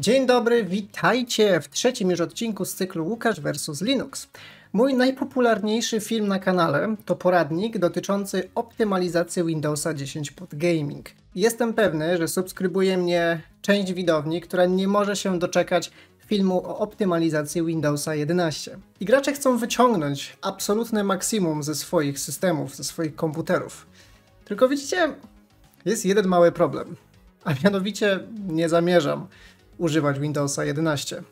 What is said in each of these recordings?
Dzień dobry, witajcie w trzecim już odcinku z cyklu Łukasz vs Linux. Mój najpopularniejszy film na kanale to poradnik dotyczący optymalizacji Windowsa 10 pod gaming. Jestem pewny, że subskrybuje mnie część widowni, która nie może się doczekać filmu o optymalizacji Windowsa 11. I gracze chcą wyciągnąć absolutne maksimum ze swoich systemów, ze swoich komputerów. Tylko widzicie, jest jeden mały problem, a mianowicie nie zamierzam używać Windowsa 11.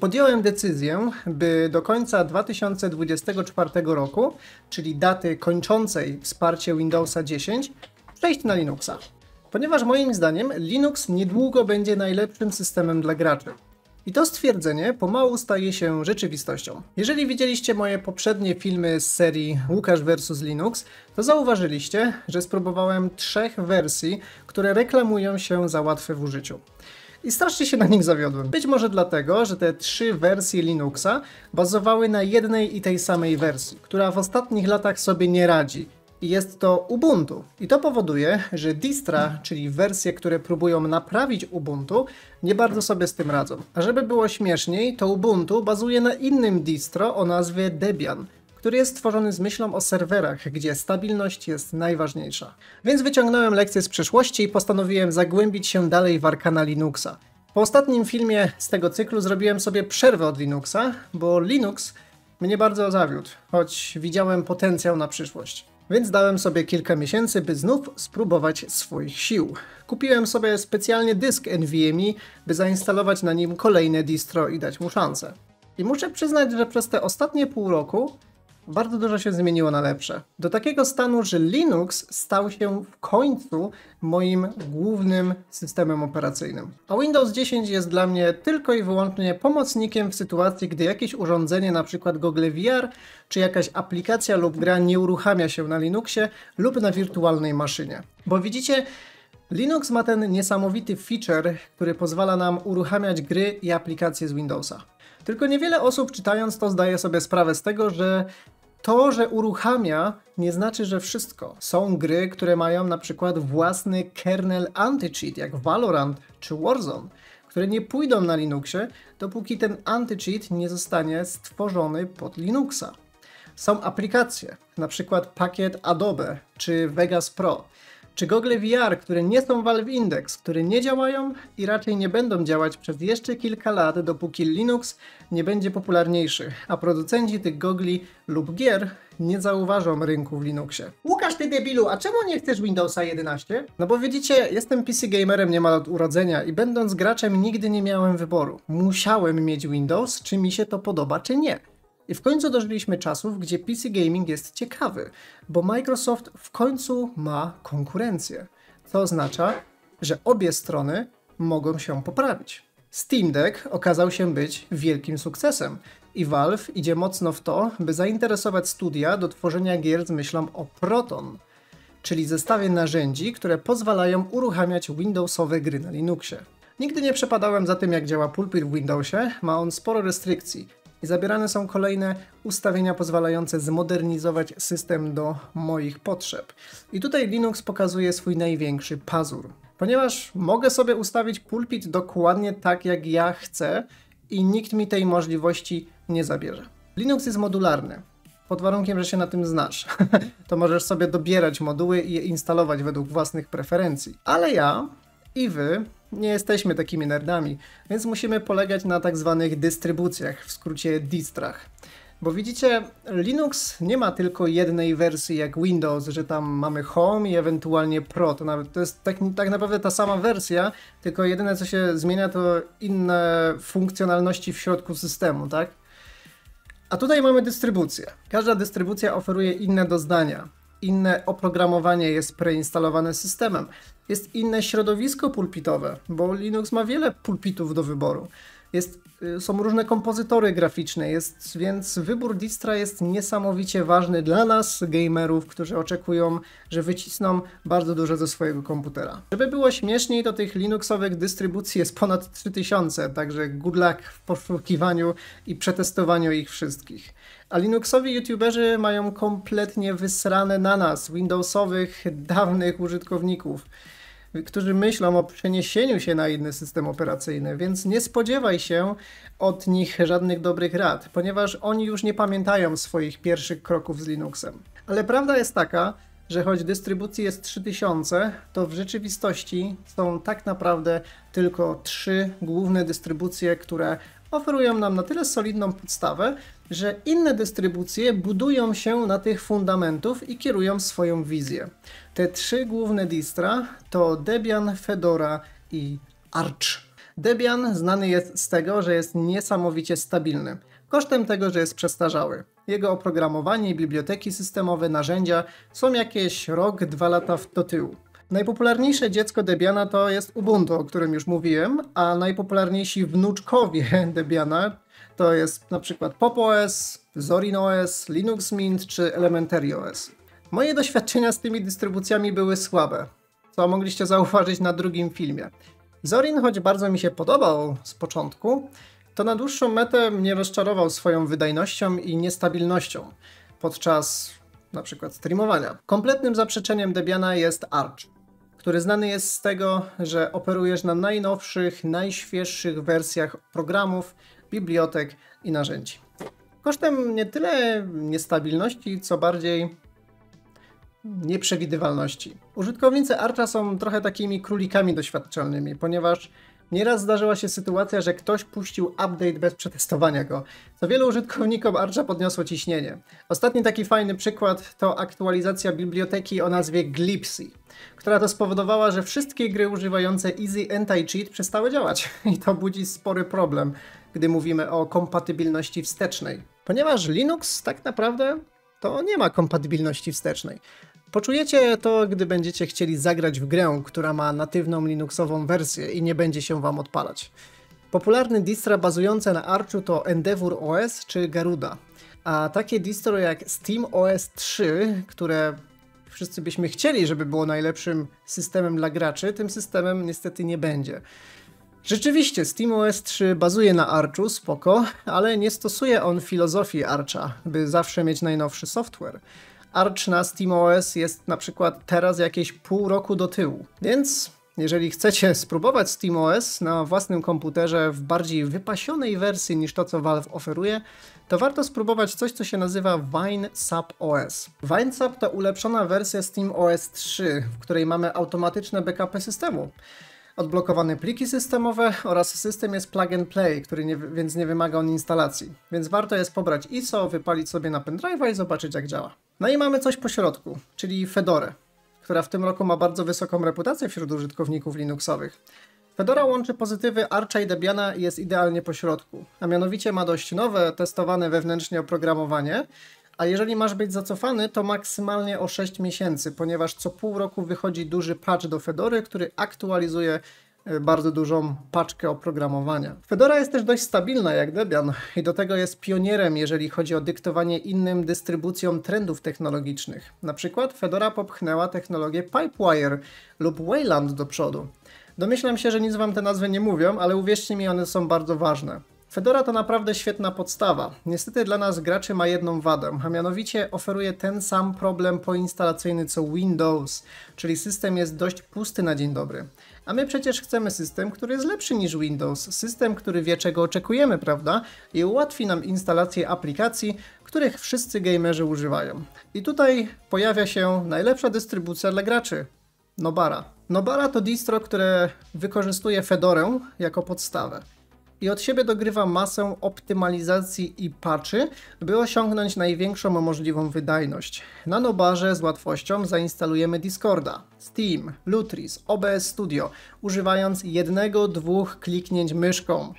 Podjąłem decyzję, by do końca 2024 roku, czyli daty kończącej wsparcie Windowsa 10, przejść na Linuxa. Ponieważ moim zdaniem Linux niedługo będzie najlepszym systemem dla graczy. I to stwierdzenie pomału staje się rzeczywistością. Jeżeli widzieliście moje poprzednie filmy z serii Łukasz vs Linux, to zauważyliście, że spróbowałem trzech wersji, które reklamują się za łatwe w użyciu i strasznie się na nich zawiodłem. Być może dlatego, że te trzy wersje Linuxa bazowały na jednej i tej samej wersji, która w ostatnich latach sobie nie radzi. I jest to Ubuntu. I to powoduje, że distra, czyli wersje, które próbują naprawić Ubuntu, nie bardzo sobie z tym radzą. A żeby było śmieszniej, to Ubuntu bazuje na innym distro o nazwie Debian który jest stworzony z myślą o serwerach, gdzie stabilność jest najważniejsza. Więc wyciągnąłem lekcje z przeszłości i postanowiłem zagłębić się dalej w arkana Linuxa. Po ostatnim filmie z tego cyklu zrobiłem sobie przerwę od Linuxa, bo Linux mnie bardzo zawiódł, choć widziałem potencjał na przyszłość. Więc dałem sobie kilka miesięcy, by znów spróbować swoich sił. Kupiłem sobie specjalnie dysk NVMe, by zainstalować na nim kolejne distro i dać mu szansę. I muszę przyznać, że przez te ostatnie pół roku bardzo dużo się zmieniło na lepsze. Do takiego stanu, że Linux stał się w końcu moim głównym systemem operacyjnym. A Windows 10 jest dla mnie tylko i wyłącznie pomocnikiem w sytuacji, gdy jakieś urządzenie, np. Google VR, czy jakaś aplikacja lub gra nie uruchamia się na Linuxie lub na wirtualnej maszynie. Bo widzicie, Linux ma ten niesamowity feature, który pozwala nam uruchamiać gry i aplikacje z Windowsa. Tylko niewiele osób czytając to zdaje sobie sprawę z tego, że to, że uruchamia, nie znaczy, że wszystko. Są gry, które mają na przykład własny kernel anti-cheat, jak Valorant czy Warzone, które nie pójdą na Linuxie, dopóki ten anti-cheat nie zostanie stworzony pod Linuxa. Są aplikacje, na przykład pakiet Adobe czy Vegas Pro, czy gogle VR, które nie są Valve Index, które nie działają i raczej nie będą działać przez jeszcze kilka lat, dopóki Linux nie będzie popularniejszy, a producenci tych gogli lub gier nie zauważą rynku w Linuxie. Łukasz, ty debilu, a czemu nie chcesz Windowsa 11? No bo widzicie, jestem PC gamerem niemal od urodzenia i będąc graczem nigdy nie miałem wyboru. Musiałem mieć Windows, czy mi się to podoba, czy nie. I w końcu dożyliśmy czasów, gdzie PC gaming jest ciekawy, bo Microsoft w końcu ma konkurencję. To oznacza, że obie strony mogą się poprawić. Steam Deck okazał się być wielkim sukcesem i Valve idzie mocno w to, by zainteresować studia do tworzenia gier z myślą o Proton, czyli zestawie narzędzi, które pozwalają uruchamiać Windowsowe gry na Linuxie. Nigdy nie przepadałem za tym, jak działa pulpit w Windowsie, ma on sporo restrykcji, i zabierane są kolejne ustawienia pozwalające zmodernizować system do moich potrzeb. I tutaj Linux pokazuje swój największy pazur. Ponieważ mogę sobie ustawić pulpit dokładnie tak, jak ja chcę i nikt mi tej możliwości nie zabierze. Linux jest modularny, pod warunkiem, że się na tym znasz. to możesz sobie dobierać moduły i je instalować według własnych preferencji. Ale ja i wy nie jesteśmy takimi nerdami, więc musimy polegać na tak zwanych dystrybucjach, w skrócie distrach. Bo widzicie, Linux nie ma tylko jednej wersji jak Windows, że tam mamy Home i ewentualnie Pro. To, nawet, to jest tak, tak naprawdę ta sama wersja, tylko jedyne co się zmienia to inne funkcjonalności w środku systemu, tak? A tutaj mamy dystrybucję. Każda dystrybucja oferuje inne doznania inne oprogramowanie jest preinstalowane systemem, jest inne środowisko pulpitowe, bo Linux ma wiele pulpitów do wyboru. Jest, y, są różne kompozytory graficzne, jest, więc wybór distra jest niesamowicie ważny dla nas, gamerów, którzy oczekują, że wycisną bardzo dużo ze swojego komputera. Żeby było śmieszniej, to tych Linuxowych dystrybucji jest ponad 3000, także good luck w poszukiwaniu i przetestowaniu ich wszystkich. A Linuxowi YouTuberzy mają kompletnie wysrane na nas, Windowsowych, dawnych użytkowników, którzy myślą o przeniesieniu się na inny system operacyjny, więc nie spodziewaj się od nich żadnych dobrych rad, ponieważ oni już nie pamiętają swoich pierwszych kroków z Linuxem. Ale prawda jest taka, że choć dystrybucji jest 3000, to w rzeczywistości są tak naprawdę tylko trzy główne dystrybucje, które oferują nam na tyle solidną podstawę, że inne dystrybucje budują się na tych fundamentów i kierują swoją wizję. Te trzy główne distra to Debian, Fedora i Arch. Debian znany jest z tego, że jest niesamowicie stabilny, kosztem tego, że jest przestarzały. Jego oprogramowanie, biblioteki systemowe, narzędzia są jakieś rok, dwa lata do tyłu. Najpopularniejsze dziecko Debiana to jest Ubuntu, o którym już mówiłem, a najpopularniejsi wnuczkowie Debiana to jest na przykład Pop OS, Zorin OS, Linux Mint czy Elementary OS. Moje doświadczenia z tymi dystrybucjami były słabe, co mogliście zauważyć na drugim filmie. Zorin, choć bardzo mi się podobał z początku, to na dłuższą metę mnie rozczarował swoją wydajnością i niestabilnością podczas na przykład streamowania. Kompletnym zaprzeczeniem Debiana jest Arch, który znany jest z tego, że operujesz na najnowszych, najświeższych wersjach programów, bibliotek i narzędzi. Kosztem nie tyle niestabilności, co bardziej nieprzewidywalności. Użytkownicy Archa są trochę takimi królikami doświadczalnymi, ponieważ nieraz zdarzyła się sytuacja, że ktoś puścił update bez przetestowania go, co wielu użytkownikom Archa podniosło ciśnienie. Ostatni taki fajny przykład to aktualizacja biblioteki o nazwie Glipsy, która to spowodowała, że wszystkie gry używające Easy Anti-Cheat przestały działać i to budzi spory problem gdy mówimy o kompatybilności wstecznej. Ponieważ Linux tak naprawdę to nie ma kompatybilności wstecznej. Poczujecie to, gdy będziecie chcieli zagrać w grę, która ma natywną Linuxową wersję i nie będzie się Wam odpalać. Popularne distra bazujące na Archu to Endeavour OS czy Garuda, a takie distro jak Steam OS 3, które wszyscy byśmy chcieli, żeby było najlepszym systemem dla graczy, tym systemem niestety nie będzie. Rzeczywiście, SteamOS 3 bazuje na Archu, spoko, ale nie stosuje on filozofii Archa, by zawsze mieć najnowszy software. Arch na SteamOS jest na przykład teraz jakieś pół roku do tyłu, więc jeżeli chcecie spróbować SteamOS na własnym komputerze w bardziej wypasionej wersji niż to, co Valve oferuje, to warto spróbować coś, co się nazywa WineSub Sub OS. WineSub Sub to ulepszona wersja SteamOS 3, w której mamy automatyczne backupy systemu odblokowane pliki systemowe oraz system jest plug and play, który nie, więc nie wymaga on instalacji. Więc warto jest pobrać ISO, wypalić sobie na pendrive'a i zobaczyć jak działa. No i mamy coś po środku, czyli Fedora, która w tym roku ma bardzo wysoką reputację wśród użytkowników Linuxowych. Fedora łączy pozytywy Archa i Debiana i jest idealnie pośrodku, a mianowicie ma dość nowe, testowane wewnętrznie oprogramowanie, a jeżeli masz być zacofany, to maksymalnie o 6 miesięcy, ponieważ co pół roku wychodzi duży patch do Fedory, który aktualizuje e, bardzo dużą paczkę oprogramowania. Fedora jest też dość stabilna jak Debian i do tego jest pionierem, jeżeli chodzi o dyktowanie innym dystrybucjom trendów technologicznych. Na przykład Fedora popchnęła technologię Pipewire lub Wayland do przodu. Domyślam się, że nic wam te nazwy nie mówią, ale uwierzcie mi, one są bardzo ważne. Fedora to naprawdę świetna podstawa. Niestety dla nas graczy ma jedną wadę, a mianowicie oferuje ten sam problem poinstalacyjny co Windows, czyli system jest dość pusty na dzień dobry. A my przecież chcemy system, który jest lepszy niż Windows, system, który wie czego oczekujemy, prawda? I ułatwi nam instalację aplikacji, których wszyscy gamerzy używają. I tutaj pojawia się najlepsza dystrybucja dla graczy Nobara. Nobara to distro, które wykorzystuje Fedorę jako podstawę i od siebie dogrywa masę optymalizacji i patchy, by osiągnąć największą możliwą wydajność. Na Nobarze z łatwością zainstalujemy Discorda, Steam, Lutris, OBS Studio, używając jednego, dwóch kliknięć myszką.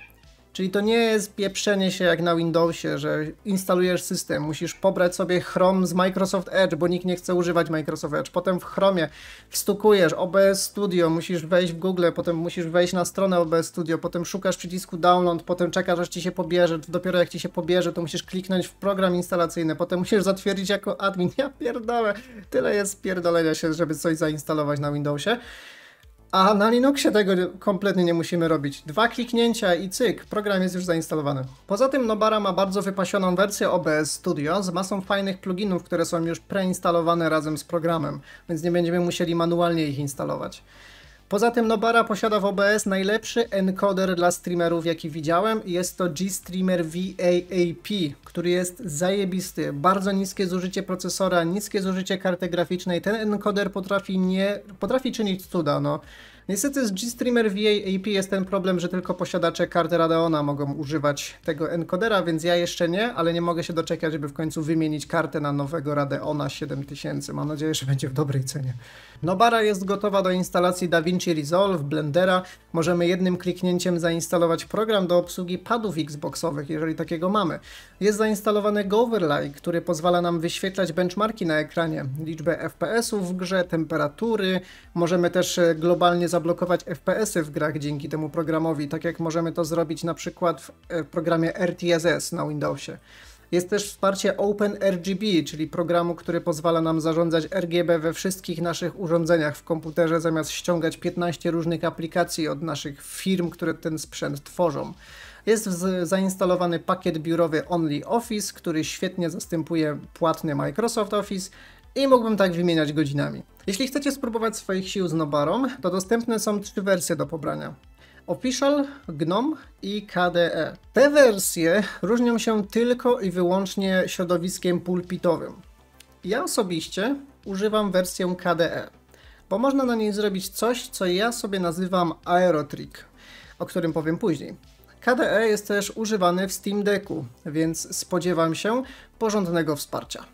Czyli to nie jest pieprzenie się jak na Windowsie, że instalujesz system, musisz pobrać sobie Chrome z Microsoft Edge, bo nikt nie chce używać Microsoft Edge. Potem w Chromie wstukujesz OBS Studio, musisz wejść w Google, potem musisz wejść na stronę OBS Studio, potem szukasz przycisku download, potem czekasz aż ci się pobierze, dopiero jak ci się pobierze, to musisz kliknąć w program instalacyjny, potem musisz zatwierdzić jako admin. Ja pierdolę, tyle jest pierdolenia się, żeby coś zainstalować na Windowsie. A na Linuxie tego kompletnie nie musimy robić. Dwa kliknięcia i cyk, program jest już zainstalowany. Poza tym Nobara ma bardzo wypasioną wersję OBS Studio z masą fajnych pluginów, które są już preinstalowane razem z programem, więc nie będziemy musieli manualnie ich instalować. Poza tym Nobara posiada w OBS najlepszy encoder dla streamerów, jaki widziałem. Jest to G-Streamer VAAP, który jest zajebisty. Bardzo niskie zużycie procesora, niskie zużycie karty graficznej. Ten encoder potrafi, nie, potrafi czynić cuda. No. Niestety z G-Streamer VAAP jest ten problem, że tylko posiadacze karty Radeona mogą używać tego encodera, więc ja jeszcze nie, ale nie mogę się doczekać, żeby w końcu wymienić kartę na nowego Radeona 7000. Mam nadzieję, że będzie w dobrej cenie. Nobara jest gotowa do instalacji DaVinci Resolve, Blendera. Możemy jednym kliknięciem zainstalować program do obsługi padów Xboxowych, jeżeli takiego mamy. Jest zainstalowany Goverlay, który pozwala nam wyświetlać benchmarki na ekranie, liczbę FPS-ów w grze, temperatury. Możemy też e, globalnie zablokować FPS-y w grach dzięki temu programowi, tak jak możemy to zrobić na przykład w e, programie RTSS na Windowsie. Jest też wsparcie OpenRGB, czyli programu, który pozwala nam zarządzać RGB we wszystkich naszych urządzeniach w komputerze, zamiast ściągać 15 różnych aplikacji od naszych firm, które ten sprzęt tworzą. Jest zainstalowany pakiet biurowy OnlyOffice, który świetnie zastępuje płatny Microsoft Office i mógłbym tak wymieniać godzinami. Jeśli chcecie spróbować swoich sił z Nobarą, to dostępne są trzy wersje do pobrania. Official, GNOME i KDE. Te wersje różnią się tylko i wyłącznie środowiskiem pulpitowym. Ja osobiście używam wersję KDE, bo można na niej zrobić coś, co ja sobie nazywam aerotrick, o którym powiem później. KDE jest też używany w Steam Decku, więc spodziewam się porządnego wsparcia.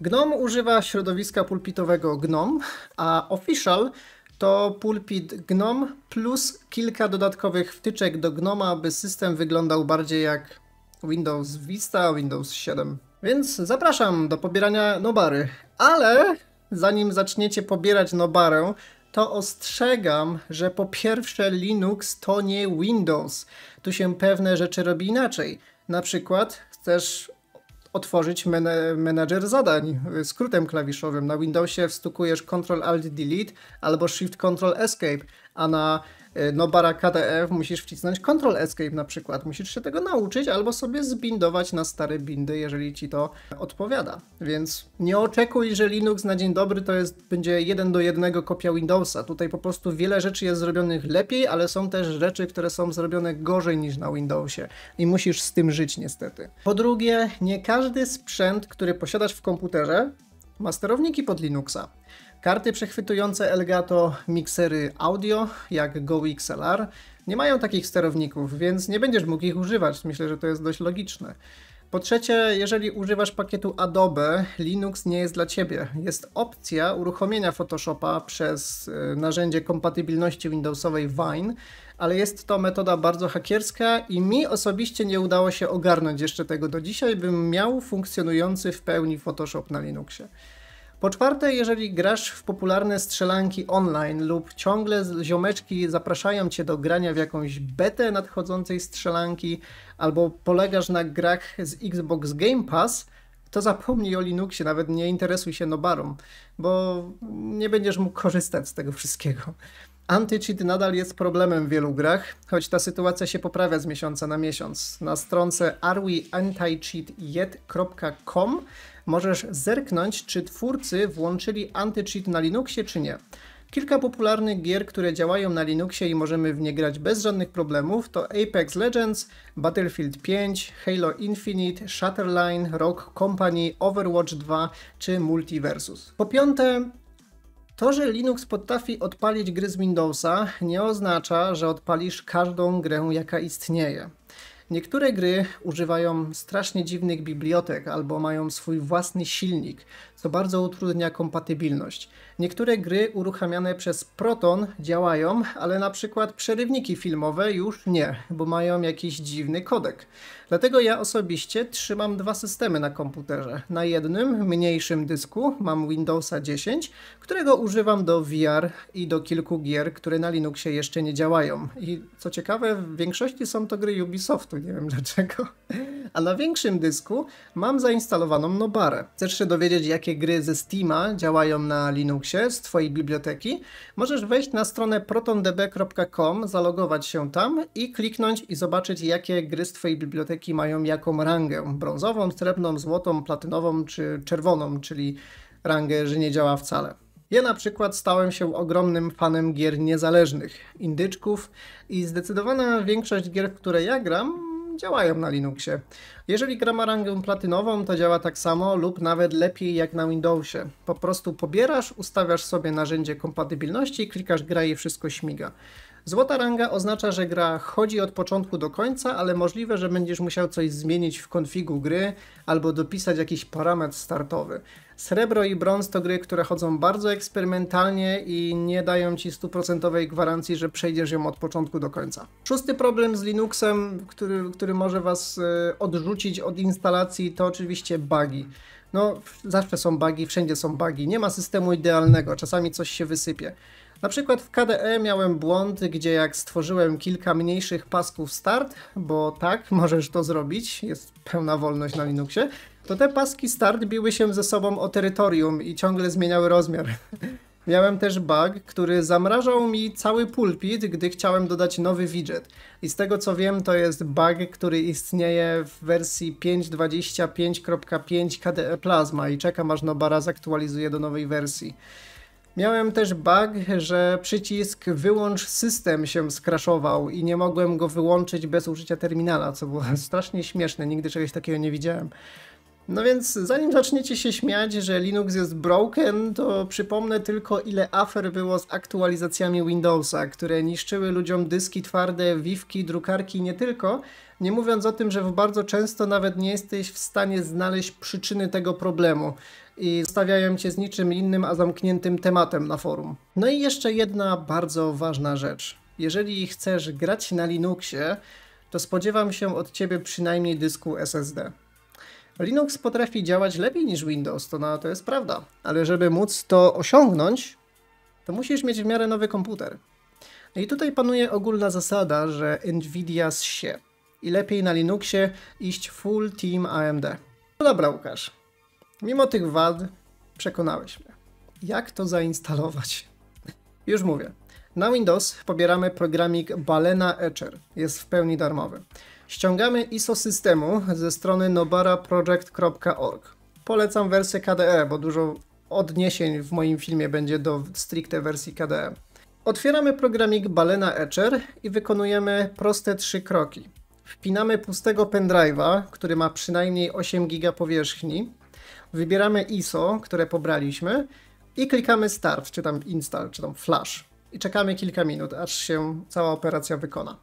GNOME używa środowiska pulpitowego GNOME, a Official to pulpit GNOME plus kilka dodatkowych wtyczek do GNOME, aby system wyglądał bardziej jak Windows Vista, Windows 7. Więc zapraszam do pobierania Nobary. Ale zanim zaczniecie pobierać Nobarę, to ostrzegam, że po pierwsze Linux to nie Windows. Tu się pewne rzeczy robi inaczej. Na przykład chcesz otworzyć men menadżer zadań skrótem klawiszowym. Na Windowsie wstukujesz Ctrl Alt Delete albo Shift Ctrl Escape, a na Y, no barakada F musisz wcisnąć Ctrl Escape na przykład. Musisz się tego nauczyć albo sobie zbindować na stare bindy, jeżeli ci to odpowiada. Więc nie oczekuj, że Linux na dzień dobry to jest, będzie jeden do jednego kopia Windowsa. Tutaj po prostu wiele rzeczy jest zrobionych lepiej, ale są też rzeczy, które są zrobione gorzej niż na Windowsie i musisz z tym żyć niestety. Po drugie, nie każdy sprzęt, który posiadasz w komputerze ma sterowniki pod Linuxa. Karty przechwytujące Elgato miksery audio, jak GoXLR nie mają takich sterowników, więc nie będziesz mógł ich używać. Myślę, że to jest dość logiczne. Po trzecie, jeżeli używasz pakietu Adobe, Linux nie jest dla Ciebie. Jest opcja uruchomienia Photoshopa przez e, narzędzie kompatybilności Windowsowej Vine, ale jest to metoda bardzo hakierska i mi osobiście nie udało się ogarnąć jeszcze tego do dzisiaj, bym miał funkcjonujący w pełni Photoshop na Linuxie. Po czwarte, jeżeli grasz w popularne strzelanki online lub ciągle ziomeczki zapraszają cię do grania w jakąś betę nadchodzącej strzelanki, albo polegasz na grach z Xbox Game Pass, to zapomnij o Linuxie, nawet nie interesuj się Nobarą, bo nie będziesz mógł korzystać z tego wszystkiego. Anti-cheat nadal jest problemem w wielu grach, choć ta sytuacja się poprawia z miesiąca na miesiąc. Na stronce arweanticheatyet.com możesz zerknąć, czy twórcy włączyli anti-cheat na Linuxie, czy nie. Kilka popularnych gier, które działają na Linuxie i możemy w nie grać bez żadnych problemów to Apex Legends, Battlefield 5, Halo Infinite, Shatterline, Rock Company, Overwatch 2 czy Multiversus. Po piąte, to, że Linux potrafi odpalić gry z Windowsa, nie oznacza, że odpalisz każdą grę, jaka istnieje. Niektóre gry używają strasznie dziwnych bibliotek albo mają swój własny silnik, co bardzo utrudnia kompatybilność. Niektóre gry uruchamiane przez Proton działają, ale na przykład przerywniki filmowe już nie, bo mają jakiś dziwny kodek. Dlatego ja osobiście trzymam dwa systemy na komputerze. Na jednym, mniejszym dysku mam Windowsa 10, którego używam do VR i do kilku gier, które na Linuxie jeszcze nie działają. I co ciekawe, w większości są to gry Ubisoftu, nie wiem dlaczego a na większym dysku mam zainstalowaną Nobarę. Chcesz się dowiedzieć, jakie gry ze Steama działają na Linuxie z Twojej biblioteki? Możesz wejść na stronę protondb.com, zalogować się tam i kliknąć i zobaczyć, jakie gry z Twojej biblioteki mają jaką rangę. Brązową, srebrną, złotą, platynową czy czerwoną, czyli rangę, że nie działa wcale. Ja na przykład stałem się ogromnym fanem gier niezależnych, indyczków i zdecydowana większość gier, w które ja gram, działają na Linuxie. Jeżeli gra ma rangę platynową, to działa tak samo lub nawet lepiej jak na Windowsie. Po prostu pobierasz, ustawiasz sobie narzędzie kompatybilności, klikasz gra i wszystko śmiga. Złota ranga oznacza, że gra chodzi od początku do końca, ale możliwe, że będziesz musiał coś zmienić w konfigu gry albo dopisać jakiś parametr startowy. Srebro i brąz to gry, które chodzą bardzo eksperymentalnie i nie dają ci stuprocentowej gwarancji, że przejdziesz ją od początku do końca. Szósty problem z Linuxem, który, który może was e, odrzucić od instalacji, to oczywiście bugi. No, zawsze są bugi, wszędzie są bugi. Nie ma systemu idealnego, czasami coś się wysypie. Na przykład w KDE miałem błąd, gdzie jak stworzyłem kilka mniejszych pasków start, bo tak, możesz to zrobić, jest pełna wolność na Linuxie, to te paski start biły się ze sobą o terytorium i ciągle zmieniały rozmiar. Miałem też bug, który zamrażał mi cały pulpit, gdy chciałem dodać nowy widget. I z tego co wiem, to jest bug, który istnieje w wersji 5.25.5 KDE Plasma i czekam aż Nobara zaktualizuje do nowej wersji. Miałem też bug, że przycisk wyłącz system się skraszował i nie mogłem go wyłączyć bez użycia terminala, co było strasznie śmieszne, nigdy czegoś takiego nie widziałem. No więc zanim zaczniecie się śmiać, że Linux jest broken, to przypomnę tylko ile afer było z aktualizacjami Windowsa, które niszczyły ludziom dyski twarde, wiwki, drukarki nie tylko, nie mówiąc o tym, że bardzo często nawet nie jesteś w stanie znaleźć przyczyny tego problemu i stawiają cię z niczym innym, a zamkniętym tematem na forum. No i jeszcze jedna bardzo ważna rzecz. Jeżeli chcesz grać na Linuxie, to spodziewam się od ciebie przynajmniej dysku SSD. Linux potrafi działać lepiej niż Windows, to, no, to jest prawda, ale żeby móc to osiągnąć, to musisz mieć w miarę nowy komputer. No i tutaj panuje ogólna zasada, że Nvidia się i lepiej na Linuxie iść full team AMD. No dobra, Łukasz, Mimo tych wad przekonałeś mnie. Jak to zainstalować? Już mówię. Na Windows pobieramy programik Balena Etcher. Jest w pełni darmowy. Ściągamy ISO systemu ze strony nobaraproject.org. Polecam wersję KDE, bo dużo odniesień w moim filmie będzie do stricte wersji KDE. Otwieramy programik Balena Etcher i wykonujemy proste trzy kroki. Wpinamy pustego pendrive'a, który ma przynajmniej 8 GB powierzchni, wybieramy ISO, które pobraliśmy i klikamy Start, czy tam Install, czy tam Flash. I czekamy kilka minut, aż się cała operacja wykona.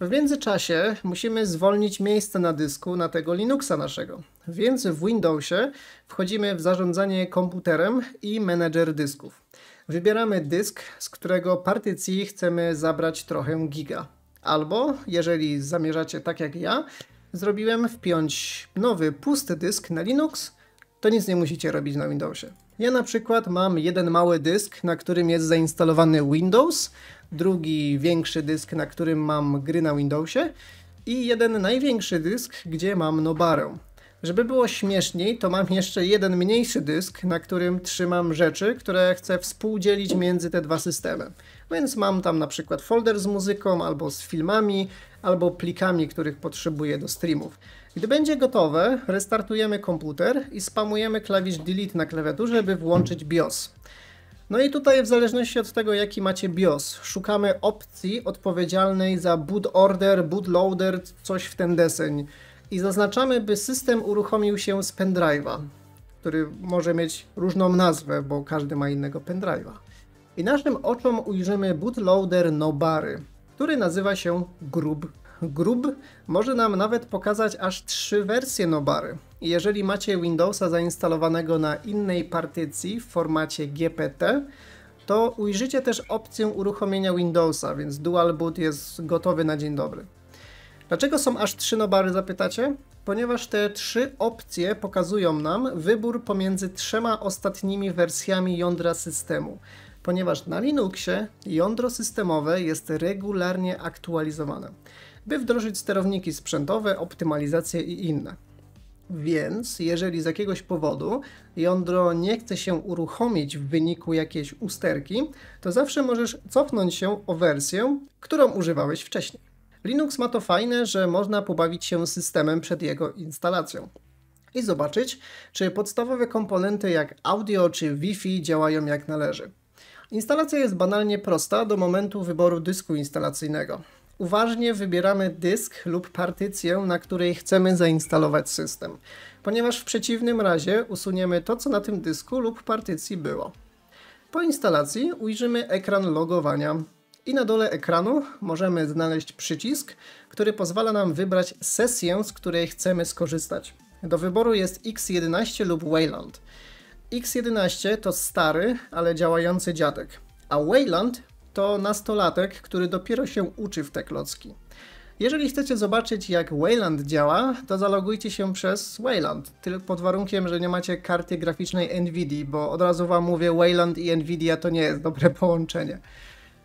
W międzyczasie musimy zwolnić miejsce na dysku na tego Linuxa naszego. Więc w Windowsie wchodzimy w zarządzanie komputerem i menedżer dysków. Wybieramy dysk, z którego partycji chcemy zabrać trochę giga. Albo, jeżeli zamierzacie tak jak ja, zrobiłem wpiąć nowy pusty dysk na Linux to nic nie musicie robić na Windowsie. Ja na przykład mam jeden mały dysk, na którym jest zainstalowany Windows, drugi większy dysk, na którym mam gry na Windowsie i jeden największy dysk, gdzie mam Nobarę. Żeby było śmieszniej, to mam jeszcze jeden mniejszy dysk, na którym trzymam rzeczy, które chcę współdzielić między te dwa systemy. Więc mam tam na przykład folder z muzyką, albo z filmami, albo plikami, których potrzebuję do streamów. Gdy będzie gotowe, restartujemy komputer i spamujemy klawisz delete na klawiaturze, by włączyć BIOS. No i tutaj w zależności od tego jaki macie BIOS, szukamy opcji odpowiedzialnej za boot order, bootloader, coś w ten deseń i zaznaczamy, by system uruchomił się z pendrive'a, który może mieć różną nazwę, bo każdy ma innego pendrive'a. I naszym oczom ujrzymy bootloader Nobary, który nazywa się Grub grub może nam nawet pokazać aż trzy wersje Nobary. Jeżeli macie Windowsa zainstalowanego na innej partycji w formacie GPT, to ujrzycie też opcję uruchomienia Windowsa, więc Dual Boot jest gotowy na dzień dobry. Dlaczego są aż trzy nobary, zapytacie? Ponieważ te trzy opcje pokazują nam wybór pomiędzy trzema ostatnimi wersjami jądra systemu. Ponieważ na Linuxie jądro systemowe jest regularnie aktualizowane by wdrożyć sterowniki sprzętowe, optymalizacje i inne. Więc jeżeli z jakiegoś powodu jądro nie chce się uruchomić w wyniku jakiejś usterki, to zawsze możesz cofnąć się o wersję, którą używałeś wcześniej. Linux ma to fajne, że można pobawić się systemem przed jego instalacją i zobaczyć, czy podstawowe komponenty jak audio czy Wi-Fi działają jak należy. Instalacja jest banalnie prosta do momentu wyboru dysku instalacyjnego uważnie wybieramy dysk lub partycję, na której chcemy zainstalować system, ponieważ w przeciwnym razie usuniemy to, co na tym dysku lub partycji było. Po instalacji ujrzymy ekran logowania i na dole ekranu możemy znaleźć przycisk, który pozwala nam wybrać sesję, z której chcemy skorzystać. Do wyboru jest X11 lub Wayland. X11 to stary, ale działający dziadek, a Wayland to nastolatek, który dopiero się uczy w te klocki. Jeżeli chcecie zobaczyć jak Wayland działa, to zalogujcie się przez Wayland, tylko pod warunkiem, że nie macie karty graficznej Nvidia, bo od razu wam mówię, Wayland i NVIDIA to nie jest dobre połączenie.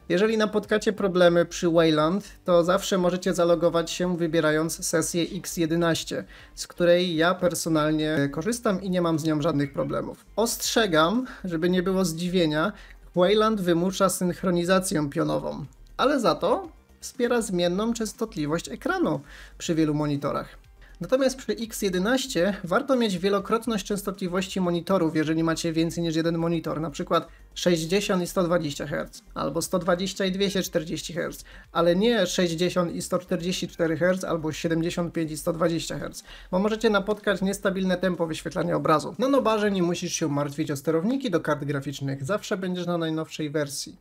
Jeżeli napotkacie problemy przy Wayland, to zawsze możecie zalogować się wybierając sesję X11, z której ja personalnie korzystam i nie mam z nią żadnych problemów. Ostrzegam, żeby nie było zdziwienia, Wayland wymusza synchronizację pionową, ale za to wspiera zmienną częstotliwość ekranu przy wielu monitorach. Natomiast przy X11 warto mieć wielokrotność częstotliwości monitorów, jeżeli macie więcej niż jeden monitor, na przykład 60 i 120 Hz, albo 120 i 240 Hz, ale nie 60 i 144 Hz, albo 75 i 120 Hz, bo możecie napotkać niestabilne tempo wyświetlania obrazu. Na Nobarze nie musisz się martwić o sterowniki do kart graficznych, zawsze będziesz na najnowszej wersji.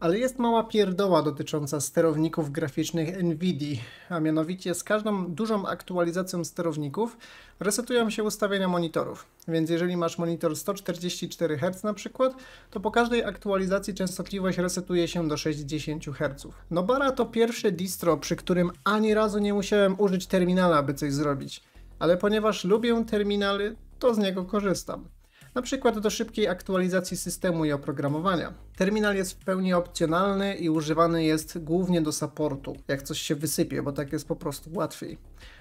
Ale jest mała pierdoła dotycząca sterowników graficznych NVIDIA, a mianowicie z każdą dużą aktualizacją sterowników resetują się ustawienia monitorów. Więc jeżeli masz monitor 144 Hz na przykład, to po każdej aktualizacji częstotliwość resetuje się do 60 Hz. Nobara to pierwsze distro, przy którym ani razu nie musiałem użyć terminala, aby coś zrobić. Ale ponieważ lubię terminaly, to z niego korzystam na przykład do szybkiej aktualizacji systemu i oprogramowania. Terminal jest w pełni opcjonalny i używany jest głównie do supportu, jak coś się wysypie, bo tak jest po prostu łatwiej.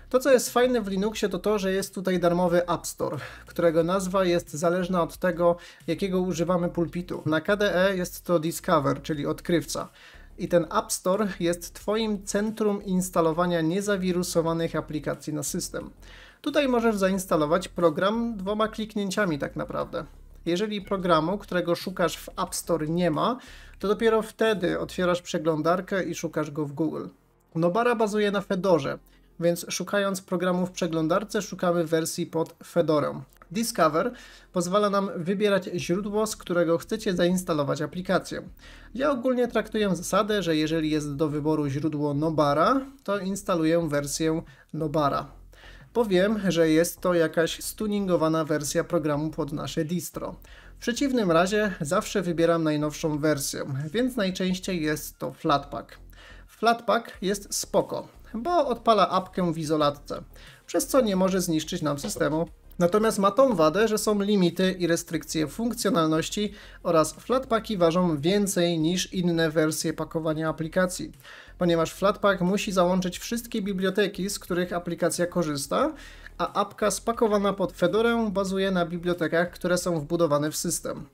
To, co jest fajne w Linuxie, to to, że jest tutaj darmowy App Store, którego nazwa jest zależna od tego, jakiego używamy pulpitu. Na KDE jest to Discover, czyli odkrywca. I ten App Store jest Twoim centrum instalowania niezawirusowanych aplikacji na system. Tutaj możesz zainstalować program dwoma kliknięciami tak naprawdę. Jeżeli programu, którego szukasz w App Store nie ma, to dopiero wtedy otwierasz przeglądarkę i szukasz go w Google. Nobara bazuje na Fedorze, więc szukając programu w przeglądarce szukamy wersji pod Fedorą. Discover pozwala nam wybierać źródło, z którego chcecie zainstalować aplikację. Ja ogólnie traktuję zasadę, że jeżeli jest do wyboru źródło Nobara, to instaluję wersję Nobara. Powiem, że jest to jakaś stuningowana wersja programu pod nasze distro. W przeciwnym razie zawsze wybieram najnowszą wersję, więc najczęściej jest to Flatpak. Flatpak jest spoko, bo odpala apkę w izolatce, przez co nie może zniszczyć nam systemu Natomiast ma tą wadę, że są limity i restrykcje funkcjonalności oraz Flatpaki ważą więcej niż inne wersje pakowania aplikacji. Ponieważ Flatpak musi załączyć wszystkie biblioteki, z których aplikacja korzysta, a apka spakowana pod Fedorę bazuje na bibliotekach, które są wbudowane w system.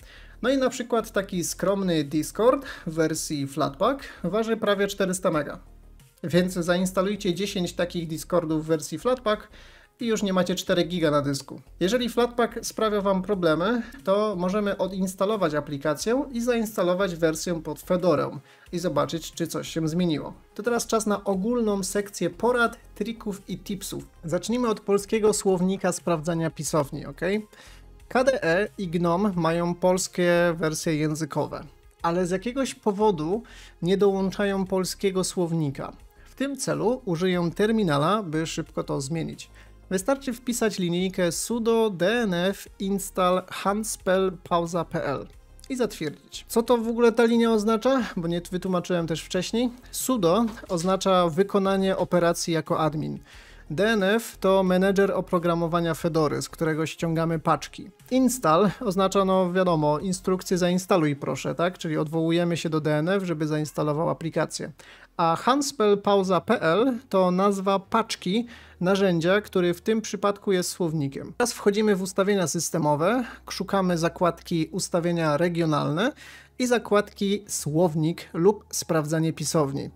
No i na przykład taki skromny Discord w wersji Flatpak waży prawie 400 MB. Więc zainstalujcie 10 takich Discordów w wersji Flatpak, i już nie macie 4 giga na dysku. Jeżeli Flatpak sprawia Wam problemy, to możemy odinstalować aplikację i zainstalować wersję pod Fedorę i zobaczyć, czy coś się zmieniło. To teraz czas na ogólną sekcję porad, trików i tipsów. Zacznijmy od polskiego słownika sprawdzania pisowni, ok? KDE i GNOME mają polskie wersje językowe, ale z jakiegoś powodu nie dołączają polskiego słownika. W tym celu użyję terminala, by szybko to zmienić. Wystarczy wpisać linijkę sudo dnf install handspell-pausa.pl i zatwierdzić. Co to w ogóle ta linia oznacza? Bo nie wytłumaczyłem też wcześniej. Sudo oznacza wykonanie operacji jako admin. DNF to menedżer oprogramowania Fedory, z którego ściągamy paczki. Install oznacza, no wiadomo, instrukcję zainstaluj proszę, tak? Czyli odwołujemy się do DNF, żeby zainstalował aplikację a hanspelpauza.pl to nazwa paczki narzędzia, który w tym przypadku jest słownikiem. Teraz wchodzimy w ustawienia systemowe, szukamy zakładki ustawienia regionalne i zakładki słownik lub sprawdzanie pisowni.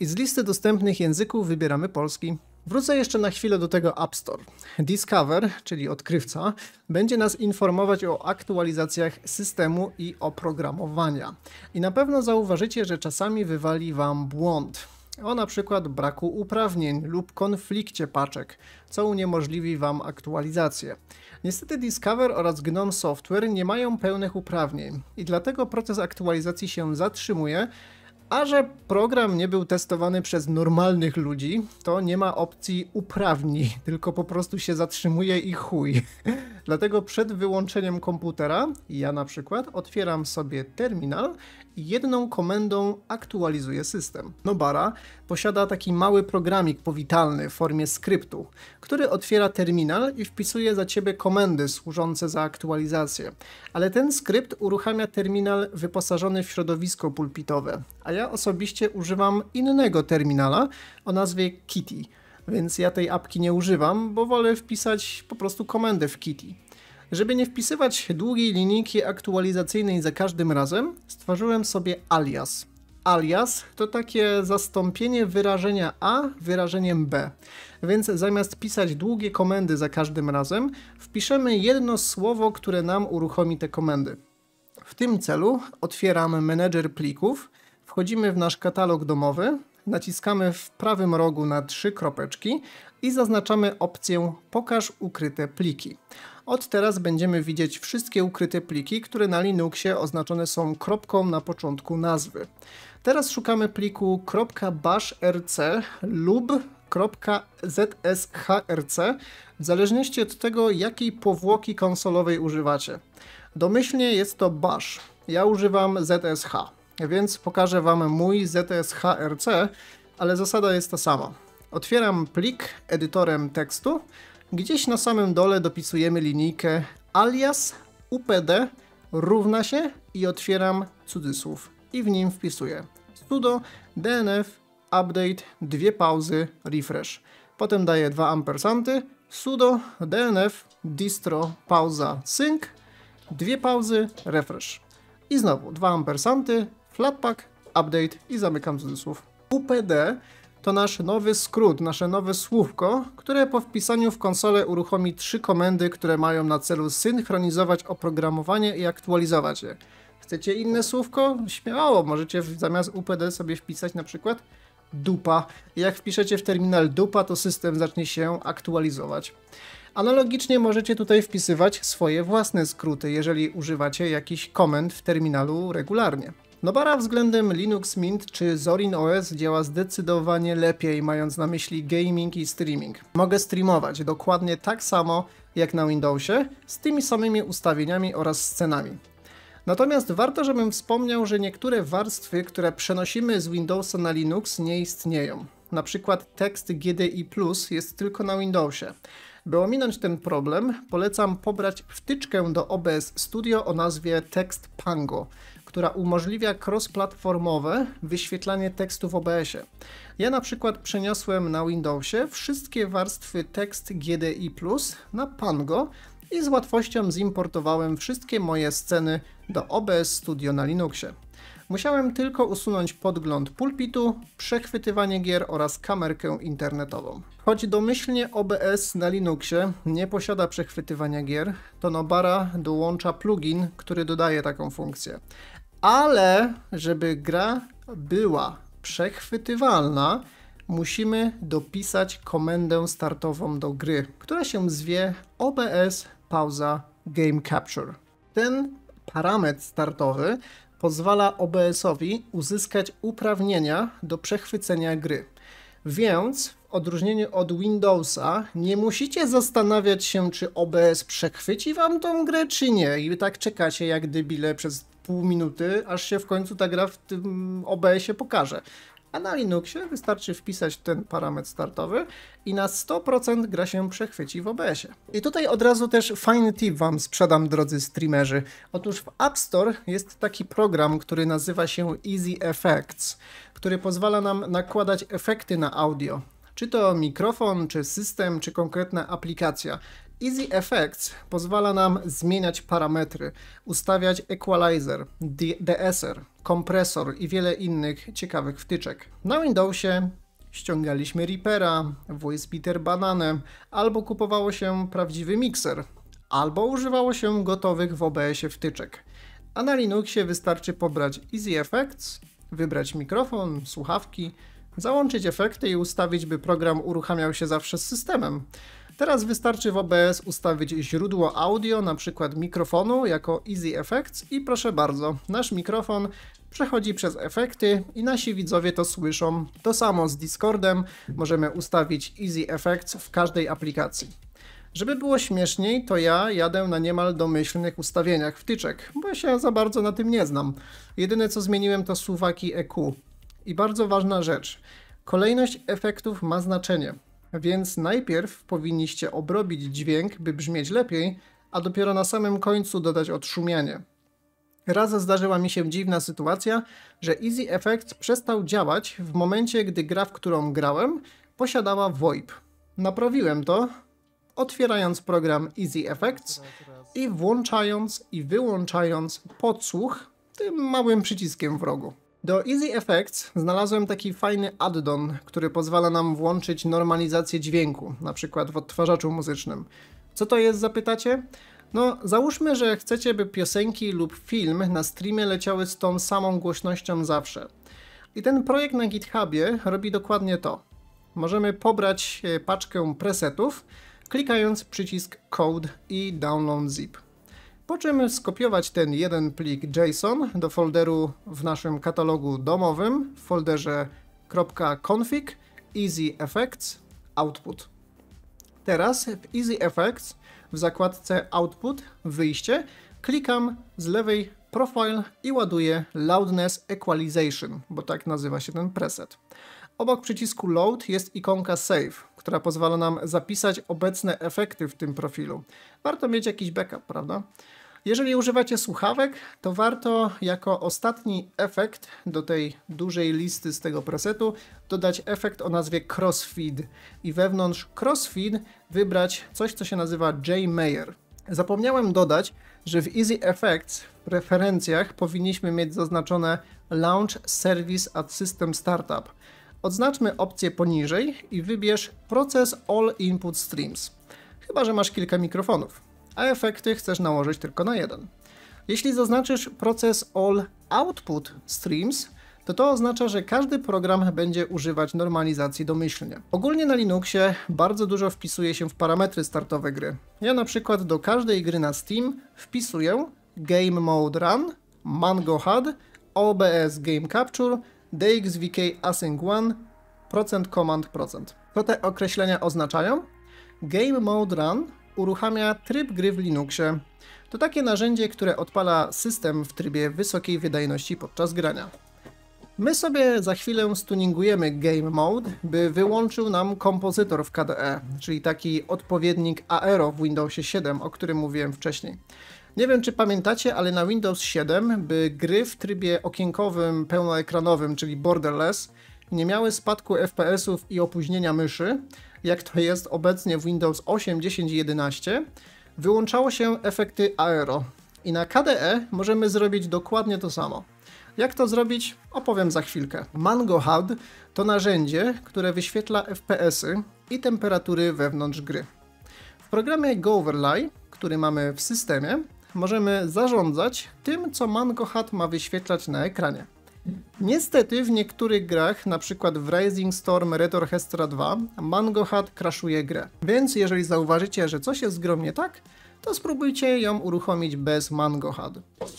I z listy dostępnych języków wybieramy polski. Wrócę jeszcze na chwilę do tego App Store. Discover, czyli odkrywca, będzie nas informować o aktualizacjach systemu i oprogramowania. I na pewno zauważycie, że czasami wywali Wam błąd o na przykład braku uprawnień lub konflikcie paczek, co uniemożliwi Wam aktualizację. Niestety Discover oraz GNOME Software nie mają pełnych uprawnień i dlatego proces aktualizacji się zatrzymuje a że program nie był testowany przez normalnych ludzi, to nie ma opcji uprawni, tylko po prostu się zatrzymuje i chuj. Dlatego przed wyłączeniem komputera, ja na przykład, otwieram sobie terminal jedną komendą aktualizuje system. Nobara posiada taki mały programik powitalny w formie skryptu, który otwiera terminal i wpisuje za ciebie komendy służące za aktualizację. Ale ten skrypt uruchamia terminal wyposażony w środowisko pulpitowe, a ja osobiście używam innego terminala o nazwie Kitty. Więc ja tej apki nie używam, bo wolę wpisać po prostu komendę w Kitty. Żeby nie wpisywać długiej linijki aktualizacyjnej za każdym razem, stworzyłem sobie alias. Alias to takie zastąpienie wyrażenia A wyrażeniem B. Więc zamiast pisać długie komendy za każdym razem, wpiszemy jedno słowo, które nam uruchomi te komendy. W tym celu otwieramy menedżer plików, wchodzimy w nasz katalog domowy, naciskamy w prawym rogu na trzy kropeczki i zaznaczamy opcję Pokaż ukryte pliki. Od teraz będziemy widzieć wszystkie ukryte pliki, które na Linuxie oznaczone są kropką na początku nazwy. Teraz szukamy pliku .bashrc lub .zshrc w zależności od tego, jakiej powłoki konsolowej używacie. Domyślnie jest to bash. Ja używam ZSH, więc pokażę Wam mój ZSHRC, ale zasada jest ta sama. Otwieram plik edytorem tekstu, Gdzieś na samym dole dopisujemy linijkę alias UPD równa się i otwieram cudzysłów i w nim wpisuję sudo dnf update, dwie pauzy, refresh. Potem daję 2 ampersanty, sudo dnf distro pauza sync, dwie pauzy, refresh. I znowu 2 ampersanty, flatpak, update i zamykam cudzysłów. UPD to nasz nowy skrót, nasze nowe słówko, które po wpisaniu w konsolę uruchomi trzy komendy, które mają na celu synchronizować oprogramowanie i aktualizować je. Chcecie inne słówko? Śmiało, możecie zamiast UPD sobie wpisać na przykład dupa. Jak wpiszecie w terminal dupa, to system zacznie się aktualizować. Analogicznie możecie tutaj wpisywać swoje własne skróty, jeżeli używacie jakiś komend w terminalu regularnie. Nobara względem Linux Mint czy Zorin OS działa zdecydowanie lepiej, mając na myśli gaming i streaming. Mogę streamować dokładnie tak samo jak na Windowsie, z tymi samymi ustawieniami oraz scenami. Natomiast warto, żebym wspomniał, że niektóre warstwy, które przenosimy z Windowsa na Linux nie istnieją. Na przykład tekst GDI Plus jest tylko na Windowsie. By ominąć ten problem, polecam pobrać wtyczkę do OBS Studio o nazwie Tekst Pango która umożliwia cross-platformowe wyświetlanie tekstu w OBS-ie. Ja na przykład przeniosłem na Windowsie wszystkie warstwy tekst GDI Plus na Pango i z łatwością zimportowałem wszystkie moje sceny do OBS Studio na Linuxie. Musiałem tylko usunąć podgląd pulpitu, przechwytywanie gier oraz kamerkę internetową. Choć domyślnie OBS na Linuxie nie posiada przechwytywania gier, to Nobara dołącza plugin, który dodaje taką funkcję ale żeby gra była przechwytywalna, musimy dopisać komendę startową do gry, która się zwie OBS pauza game capture. Ten parametr startowy pozwala OBS-owi uzyskać uprawnienia do przechwycenia gry. Więc w odróżnieniu od Windowsa nie musicie zastanawiać się, czy OBS przechwyci wam tą grę, czy nie. I tak czekacie jak debile przez pół minuty, aż się w końcu ta gra w tym OBS-ie pokaże. A na Linuxie wystarczy wpisać ten parametr startowy i na 100% gra się przechwyci w OBS-ie. I tutaj od razu też fajny tip Wam sprzedam, drodzy streamerzy. Otóż w App Store jest taki program, który nazywa się Easy Effects, który pozwala nam nakładać efekty na audio czy to mikrofon, czy system, czy konkretna aplikacja. Easy Effects pozwala nam zmieniać parametry, ustawiać equalizer, deesser, kompresor i wiele innych ciekawych wtyczek. Na Windowsie ściągaliśmy Reapera, Voice Beater Bananem, albo kupowało się prawdziwy mikser, albo używało się gotowych w OBS-ie wtyczek. A na Linuxie wystarczy pobrać Easy Effects, wybrać mikrofon, słuchawki, załączyć efekty i ustawić, by program uruchamiał się zawsze z systemem. Teraz wystarczy w OBS ustawić źródło audio, na przykład mikrofonu jako Easy Effects i proszę bardzo, nasz mikrofon przechodzi przez efekty i nasi widzowie to słyszą. To samo z Discordem, możemy ustawić Easy Effects w każdej aplikacji. Żeby było śmieszniej, to ja jadę na niemal domyślnych ustawieniach wtyczek, bo ja się za bardzo na tym nie znam. Jedyne co zmieniłem to suwaki EQ. I bardzo ważna rzecz. Kolejność efektów ma znaczenie. Więc najpierw powinniście obrobić dźwięk, by brzmieć lepiej, a dopiero na samym końcu dodać odszumianie. Raz zdarzyła mi się dziwna sytuacja, że Easy Effect przestał działać w momencie, gdy gra, w którą grałem, posiadała VoIP. Naprawiłem to, otwierając program Easy Effects i włączając i wyłączając podsłuch tym małym przyciskiem w rogu. Do Easy Effects znalazłem taki fajny add-on, który pozwala nam włączyć normalizację dźwięku, na przykład w odtwarzaczu muzycznym. Co to jest, zapytacie? No, załóżmy, że chcecie, by piosenki lub film na streamie leciały z tą samą głośnością zawsze. I ten projekt na GitHubie robi dokładnie to. Możemy pobrać e, paczkę presetów, klikając przycisk Code i Download Zip. Po czym skopiować ten jeden plik JSON do folderu w naszym katalogu domowym w folderze .config Effects Output. Teraz w Effects w zakładce Output wyjście klikam z lewej Profile i ładuję Loudness Equalization, bo tak nazywa się ten preset. Obok przycisku Load jest ikonka Save, która pozwala nam zapisać obecne efekty w tym profilu. Warto mieć jakiś backup, prawda? Jeżeli używacie słuchawek, to warto jako ostatni efekt do tej dużej listy z tego presetu dodać efekt o nazwie crossfeed i wewnątrz crossfeed wybrać coś, co się nazywa J Mayer. Zapomniałem dodać, że w Easy Effects w preferencjach powinniśmy mieć zaznaczone Launch Service at System Startup. Odznaczmy opcję poniżej i wybierz proces All Input Streams. Chyba, że masz kilka mikrofonów a efekty chcesz nałożyć tylko na jeden. Jeśli zaznaczysz proces All Output Streams, to to oznacza, że każdy program będzie używać normalizacji domyślnie. Ogólnie na Linuxie bardzo dużo wpisuje się w parametry startowe gry. Ja na przykład do każdej gry na Steam wpisuję Game Mode Run, Mango HUD, OBS Game Capture, DXVK Async 1, procent command procent. Co te określenia oznaczają? Game Mode Run uruchamia tryb gry w Linuxie. To takie narzędzie, które odpala system w trybie wysokiej wydajności podczas grania. My sobie za chwilę stuningujemy Game Mode, by wyłączył nam kompozytor w KDE, czyli taki odpowiednik Aero w Windowsie 7, o którym mówiłem wcześniej. Nie wiem, czy pamiętacie, ale na Windows 7, by gry w trybie okienkowym pełnoekranowym, czyli borderless, nie miały spadku FPS-ów i opóźnienia myszy, jak to jest obecnie w Windows 8, 10 i 11, wyłączało się efekty aero. I na KDE możemy zrobić dokładnie to samo. Jak to zrobić? Opowiem za chwilkę. Mango HUD to narzędzie, które wyświetla FPS-y i temperatury wewnątrz gry. W programie GoVerlay, który mamy w systemie, możemy zarządzać tym, co Mango HUD ma wyświetlać na ekranie. Niestety w niektórych grach, np. w Rising Storm Red Orchestra 2, Mango Hat kraszuje grę. Więc jeżeli zauważycie, że coś jest zgromnie tak, to spróbujcie ją uruchomić bez Mango Hat.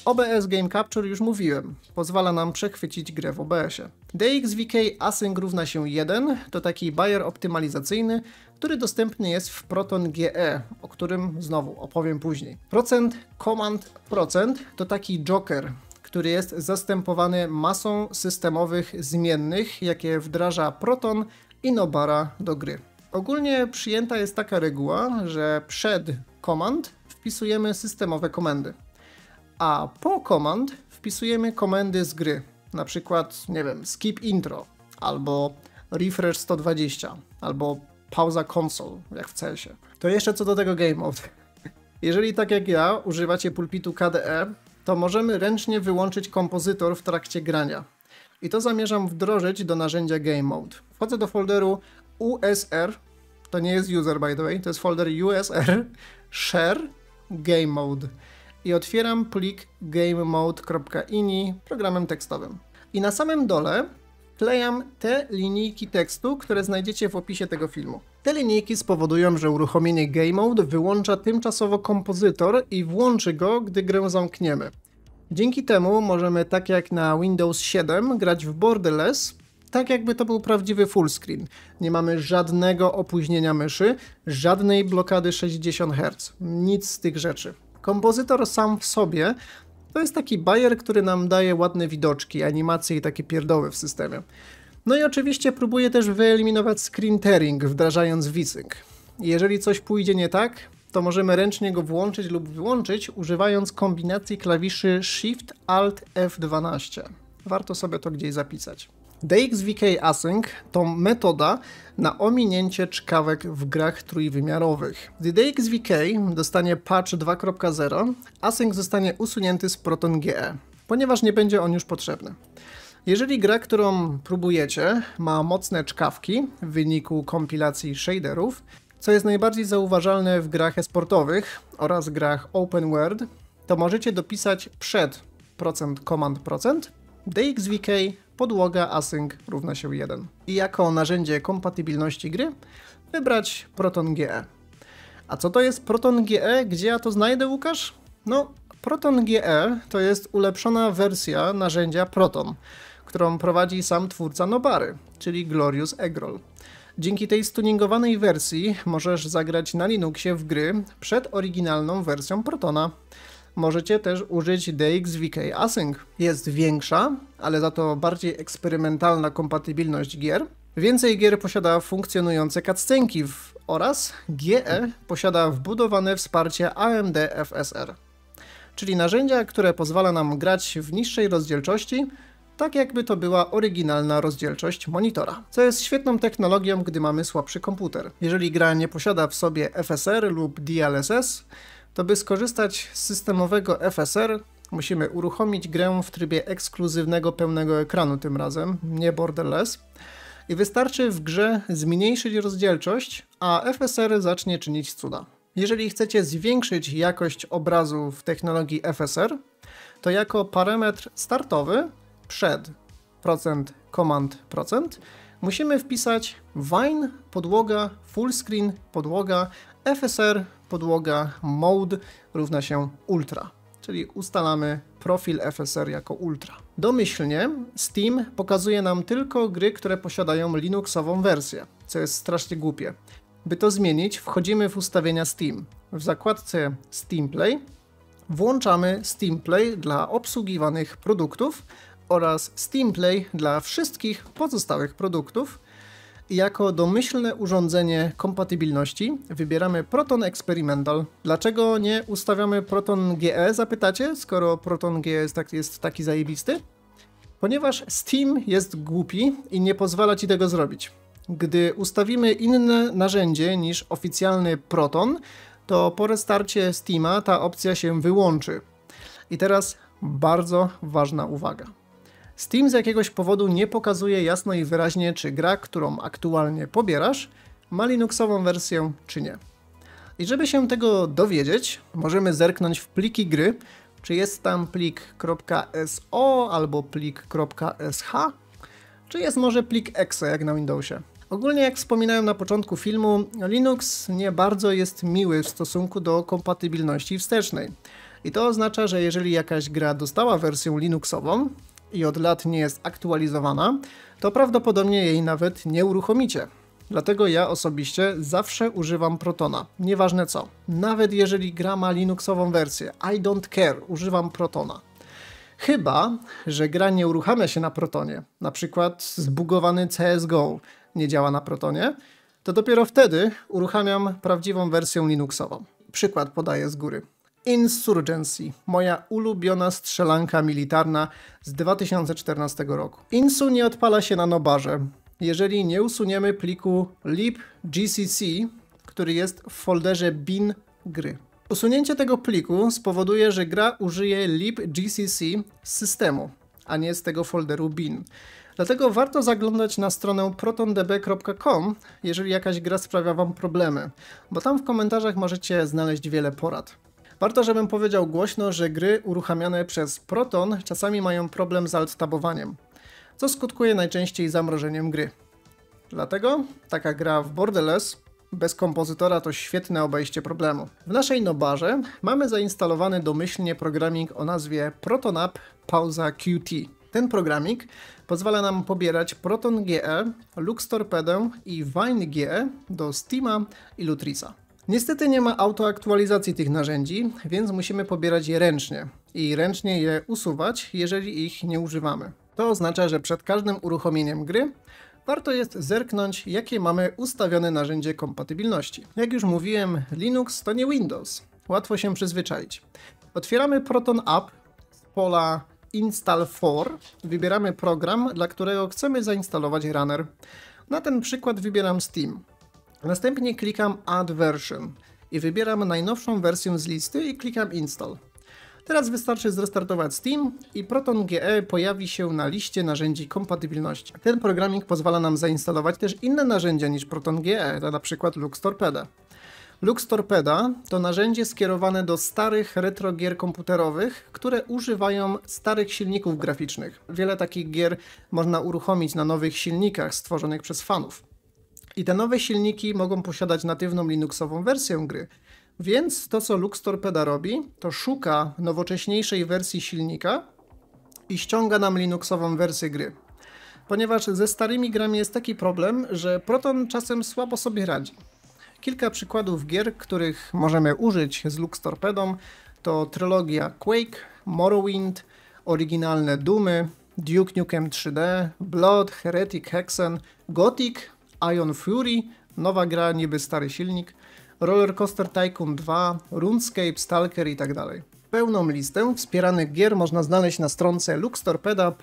OBS Game Capture już mówiłem, pozwala nam przechwycić grę w OBS-ie. DXVK Async równa się 1 to taki bajer optymalizacyjny, który dostępny jest w Proton GE, o którym znowu opowiem później. Procent Command Procent to taki joker, który jest zastępowany masą systemowych zmiennych, jakie wdraża Proton i Nobara do gry. Ogólnie przyjęta jest taka reguła, że przed command wpisujemy systemowe komendy, a po command wpisujemy komendy z gry, na przykład, nie wiem, skip intro, albo refresh 120, albo pauza console, jak w cs To jeszcze co do tego game mode. Jeżeli tak jak ja używacie pulpitu KDE, to możemy ręcznie wyłączyć kompozytor w trakcie grania. I to zamierzam wdrożyć do narzędzia Game Mode. Wchodzę do folderu USR, to nie jest user by the way, to jest folder USR, share, game mode i otwieram plik gamemode.ini programem tekstowym. I na samym dole klejam te linijki tekstu, które znajdziecie w opisie tego filmu. Te linijki spowodują, że uruchomienie Game Mode wyłącza tymczasowo kompozytor i włączy go, gdy grę zamkniemy. Dzięki temu możemy tak jak na Windows 7 grać w Borderless, tak jakby to był prawdziwy fullscreen. Nie mamy żadnego opóźnienia myszy, żadnej blokady 60 Hz, nic z tych rzeczy. Kompozytor sam w sobie to jest taki bajer, który nam daje ładne widoczki, animacje i takie pierdoły w systemie. No i oczywiście próbuję też wyeliminować screen tearing, wdrażając wicyk. Jeżeli coś pójdzie nie tak, to możemy ręcznie go włączyć lub wyłączyć, używając kombinacji klawiszy Shift Alt F12. Warto sobie to gdzieś zapisać. DXVK Async to metoda na ominięcie czkawek w grach trójwymiarowych. Gdy DXVK dostanie patch 2.0, async zostanie usunięty z Proton GE, ponieważ nie będzie on już potrzebny. Jeżeli gra, którą próbujecie, ma mocne czkawki w wyniku kompilacji shaderów, co jest najbardziej zauważalne w grach esportowych oraz grach open world, to możecie dopisać przed procent command procent dxvk podłoga async równa się 1 i jako narzędzie kompatybilności gry wybrać ProtonGE. A co to jest ProtonGE? Gdzie ja to znajdę, Łukasz? No, ProtonGE to jest ulepszona wersja narzędzia Proton, którą prowadzi sam twórca Nobary, czyli Glorious Egrol. Dzięki tej stuningowanej wersji możesz zagrać na Linuxie w gry przed oryginalną wersją Protona. Możecie też użyć DXVK Async. Jest większa, ale za to bardziej eksperymentalna kompatybilność gier. Więcej gier posiada funkcjonujące cutscenki oraz GE posiada wbudowane wsparcie AMD FSR, czyli narzędzia, które pozwala nam grać w niższej rozdzielczości tak jakby to była oryginalna rozdzielczość monitora, co jest świetną technologią, gdy mamy słabszy komputer. Jeżeli gra nie posiada w sobie FSR lub DLSS, to by skorzystać z systemowego FSR, musimy uruchomić grę w trybie ekskluzywnego pełnego ekranu tym razem, nie borderless. I wystarczy w grze zmniejszyć rozdzielczość, a FSR zacznie czynić cuda. Jeżeli chcecie zwiększyć jakość obrazu w technologii FSR, to jako parametr startowy przed procent, command procent, musimy wpisać wine, podłoga, fullscreen, podłoga, FSR, podłoga, mode równa się ultra, czyli ustalamy profil FSR jako ultra. Domyślnie Steam pokazuje nam tylko gry, które posiadają Linuxową wersję, co jest strasznie głupie. By to zmienić, wchodzimy w ustawienia Steam. W zakładce Steam Play włączamy Steam Play dla obsługiwanych produktów, oraz Steam Play dla wszystkich pozostałych produktów. Jako domyślne urządzenie kompatybilności wybieramy Proton Experimental. Dlaczego nie ustawiamy Proton GE, zapytacie, skoro Proton GE jest, tak, jest taki zajebisty? Ponieważ Steam jest głupi i nie pozwala ci tego zrobić. Gdy ustawimy inne narzędzie niż oficjalny Proton, to po restarcie Steama ta opcja się wyłączy. I teraz bardzo ważna uwaga. Steam z jakiegoś powodu nie pokazuje jasno i wyraźnie, czy gra, którą aktualnie pobierasz, ma Linuxową wersję czy nie. I żeby się tego dowiedzieć, możemy zerknąć w pliki gry, czy jest tam plik .so albo plik .sh, czy jest może plik exe jak na Windowsie. Ogólnie jak wspominałem na początku filmu, Linux nie bardzo jest miły w stosunku do kompatybilności wstecznej. I to oznacza, że jeżeli jakaś gra dostała wersję Linuxową, i od lat nie jest aktualizowana, to prawdopodobnie jej nawet nie uruchomicie. Dlatego ja osobiście zawsze używam Protona, nieważne co. Nawet jeżeli gra ma Linuxową wersję, I don't care, używam Protona. Chyba, że gra nie uruchamia się na Protonie, na przykład zbugowany CSGO nie działa na Protonie, to dopiero wtedy uruchamiam prawdziwą wersję Linuxową. Przykład podaję z góry. Insurgency, moja ulubiona strzelanka militarna z 2014 roku. Insu nie odpala się na nobarze. Jeżeli nie usuniemy pliku libgcc, który jest w folderze bin gry. Usunięcie tego pliku spowoduje, że gra użyje libgcc z systemu, a nie z tego folderu bin. Dlatego warto zaglądać na stronę protondb.com, jeżeli jakaś gra sprawia Wam problemy, bo tam w komentarzach możecie znaleźć wiele porad. Warto, żebym powiedział głośno, że gry uruchamiane przez Proton czasami mają problem z alt-tabowaniem, co skutkuje najczęściej zamrożeniem gry. Dlatego taka gra w Borderless bez kompozytora to świetne obejście problemu. W naszej Nobarze mamy zainstalowany domyślnie programik o nazwie ProtonApp Pauza QT. Ten programik pozwala nam pobierać Proton GE, Lux Torpedę i Vine GE do Steama i Lutrisa. Niestety nie ma autoaktualizacji tych narzędzi, więc musimy pobierać je ręcznie i ręcznie je usuwać, jeżeli ich nie używamy. To oznacza, że przed każdym uruchomieniem gry warto jest zerknąć, jakie mamy ustawione narzędzie kompatybilności. Jak już mówiłem, Linux to nie Windows. Łatwo się przyzwyczaić. Otwieramy Proton App z pola Install for, wybieramy program, dla którego chcemy zainstalować runner. Na ten przykład wybieram Steam. Następnie klikam Add Version i wybieram najnowszą wersję z listy i klikam Install. Teraz wystarczy zrestartować Steam i Proton GE pojawi się na liście narzędzi kompatybilności. Ten programik pozwala nam zainstalować też inne narzędzia niż Proton GE, to na przykład Lux Torpeda. Lux Torpeda to narzędzie skierowane do starych retro gier komputerowych, które używają starych silników graficznych. Wiele takich gier można uruchomić na nowych silnikach stworzonych przez fanów. I te nowe silniki mogą posiadać natywną Linuxową wersję gry. Więc to, co Lux Torpeda robi, to szuka nowocześniejszej wersji silnika i ściąga nam Linuxową wersję gry. Ponieważ ze starymi grami jest taki problem, że Proton czasem słabo sobie radzi. Kilka przykładów gier, których możemy użyć z Lux Torpedą to trylogia Quake, Morrowind, oryginalne Dumy, Duke Nukem 3D, Blood, Heretic, Hexen, Gothic Ion Fury, nowa gra, niby stary silnik, Roller Coaster Tycoon 2, RuneScape, Stalker i tak dalej. Pełną listę wspieranych gier można znaleźć na stronce luxtorpeda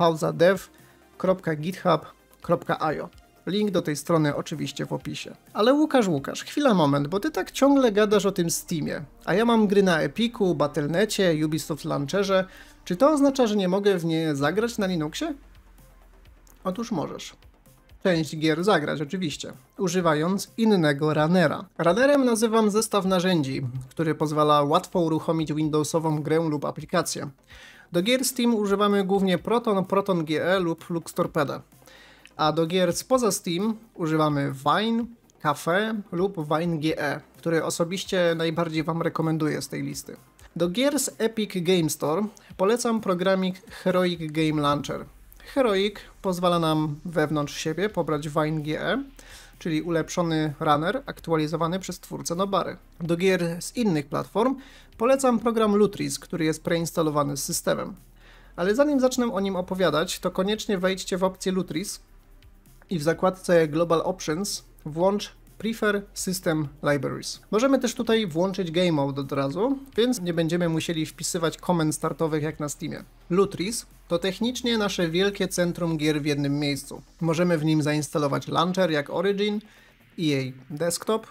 Link do tej strony oczywiście w opisie. Ale Łukasz, Łukasz, chwila moment, bo ty tak ciągle gadasz o tym Steamie, a ja mam gry na Epiku, Battle.necie, Ubisoft Launcherze. Czy to oznacza, że nie mogę w nie zagrać na Linuxie? Otóż możesz część gier zagrać oczywiście, używając innego runnera. Runnerem nazywam zestaw narzędzi, który pozwala łatwo uruchomić Windowsową grę lub aplikację. Do gier Steam używamy głównie Proton, Proton GE lub Lux Torpeda, a do gier spoza Steam używamy Vine, Cafe lub Vine GE, który osobiście najbardziej Wam rekomenduję z tej listy. Do gier z Epic Game Store polecam programik Heroic Game Launcher. Heroic pozwala nam wewnątrz siebie pobrać Vine GE, czyli ulepszony runner aktualizowany przez twórcę Nobary. Do gier z innych platform polecam program Lutris, który jest preinstalowany z systemem. Ale zanim zacznę o nim opowiadać, to koniecznie wejdźcie w opcję Lutris i w zakładce Global Options włącz Prefer System Libraries. Możemy też tutaj włączyć Game Mode od razu, więc nie będziemy musieli wpisywać komend startowych jak na Steamie. Lutris to technicznie nasze wielkie centrum gier w jednym miejscu. Możemy w nim zainstalować launcher jak Origin, EA Desktop,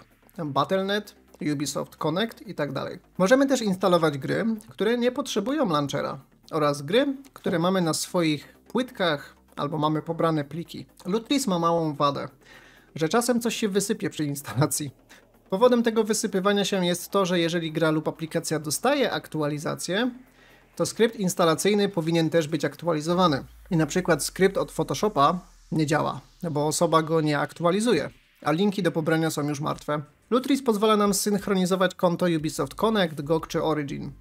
Battle.net, Ubisoft Connect itd. Tak Możemy też instalować gry, które nie potrzebują launchera oraz gry, które mamy na swoich płytkach albo mamy pobrane pliki. Lutris ma małą wadę że czasem coś się wysypie przy instalacji. Powodem tego wysypywania się jest to, że jeżeli gra lub aplikacja dostaje aktualizację, to skrypt instalacyjny powinien też być aktualizowany. I na przykład skrypt od Photoshopa nie działa, bo osoba go nie aktualizuje, a linki do pobrania są już martwe. Lutris pozwala nam synchronizować konto Ubisoft Connect, GOG czy Origin,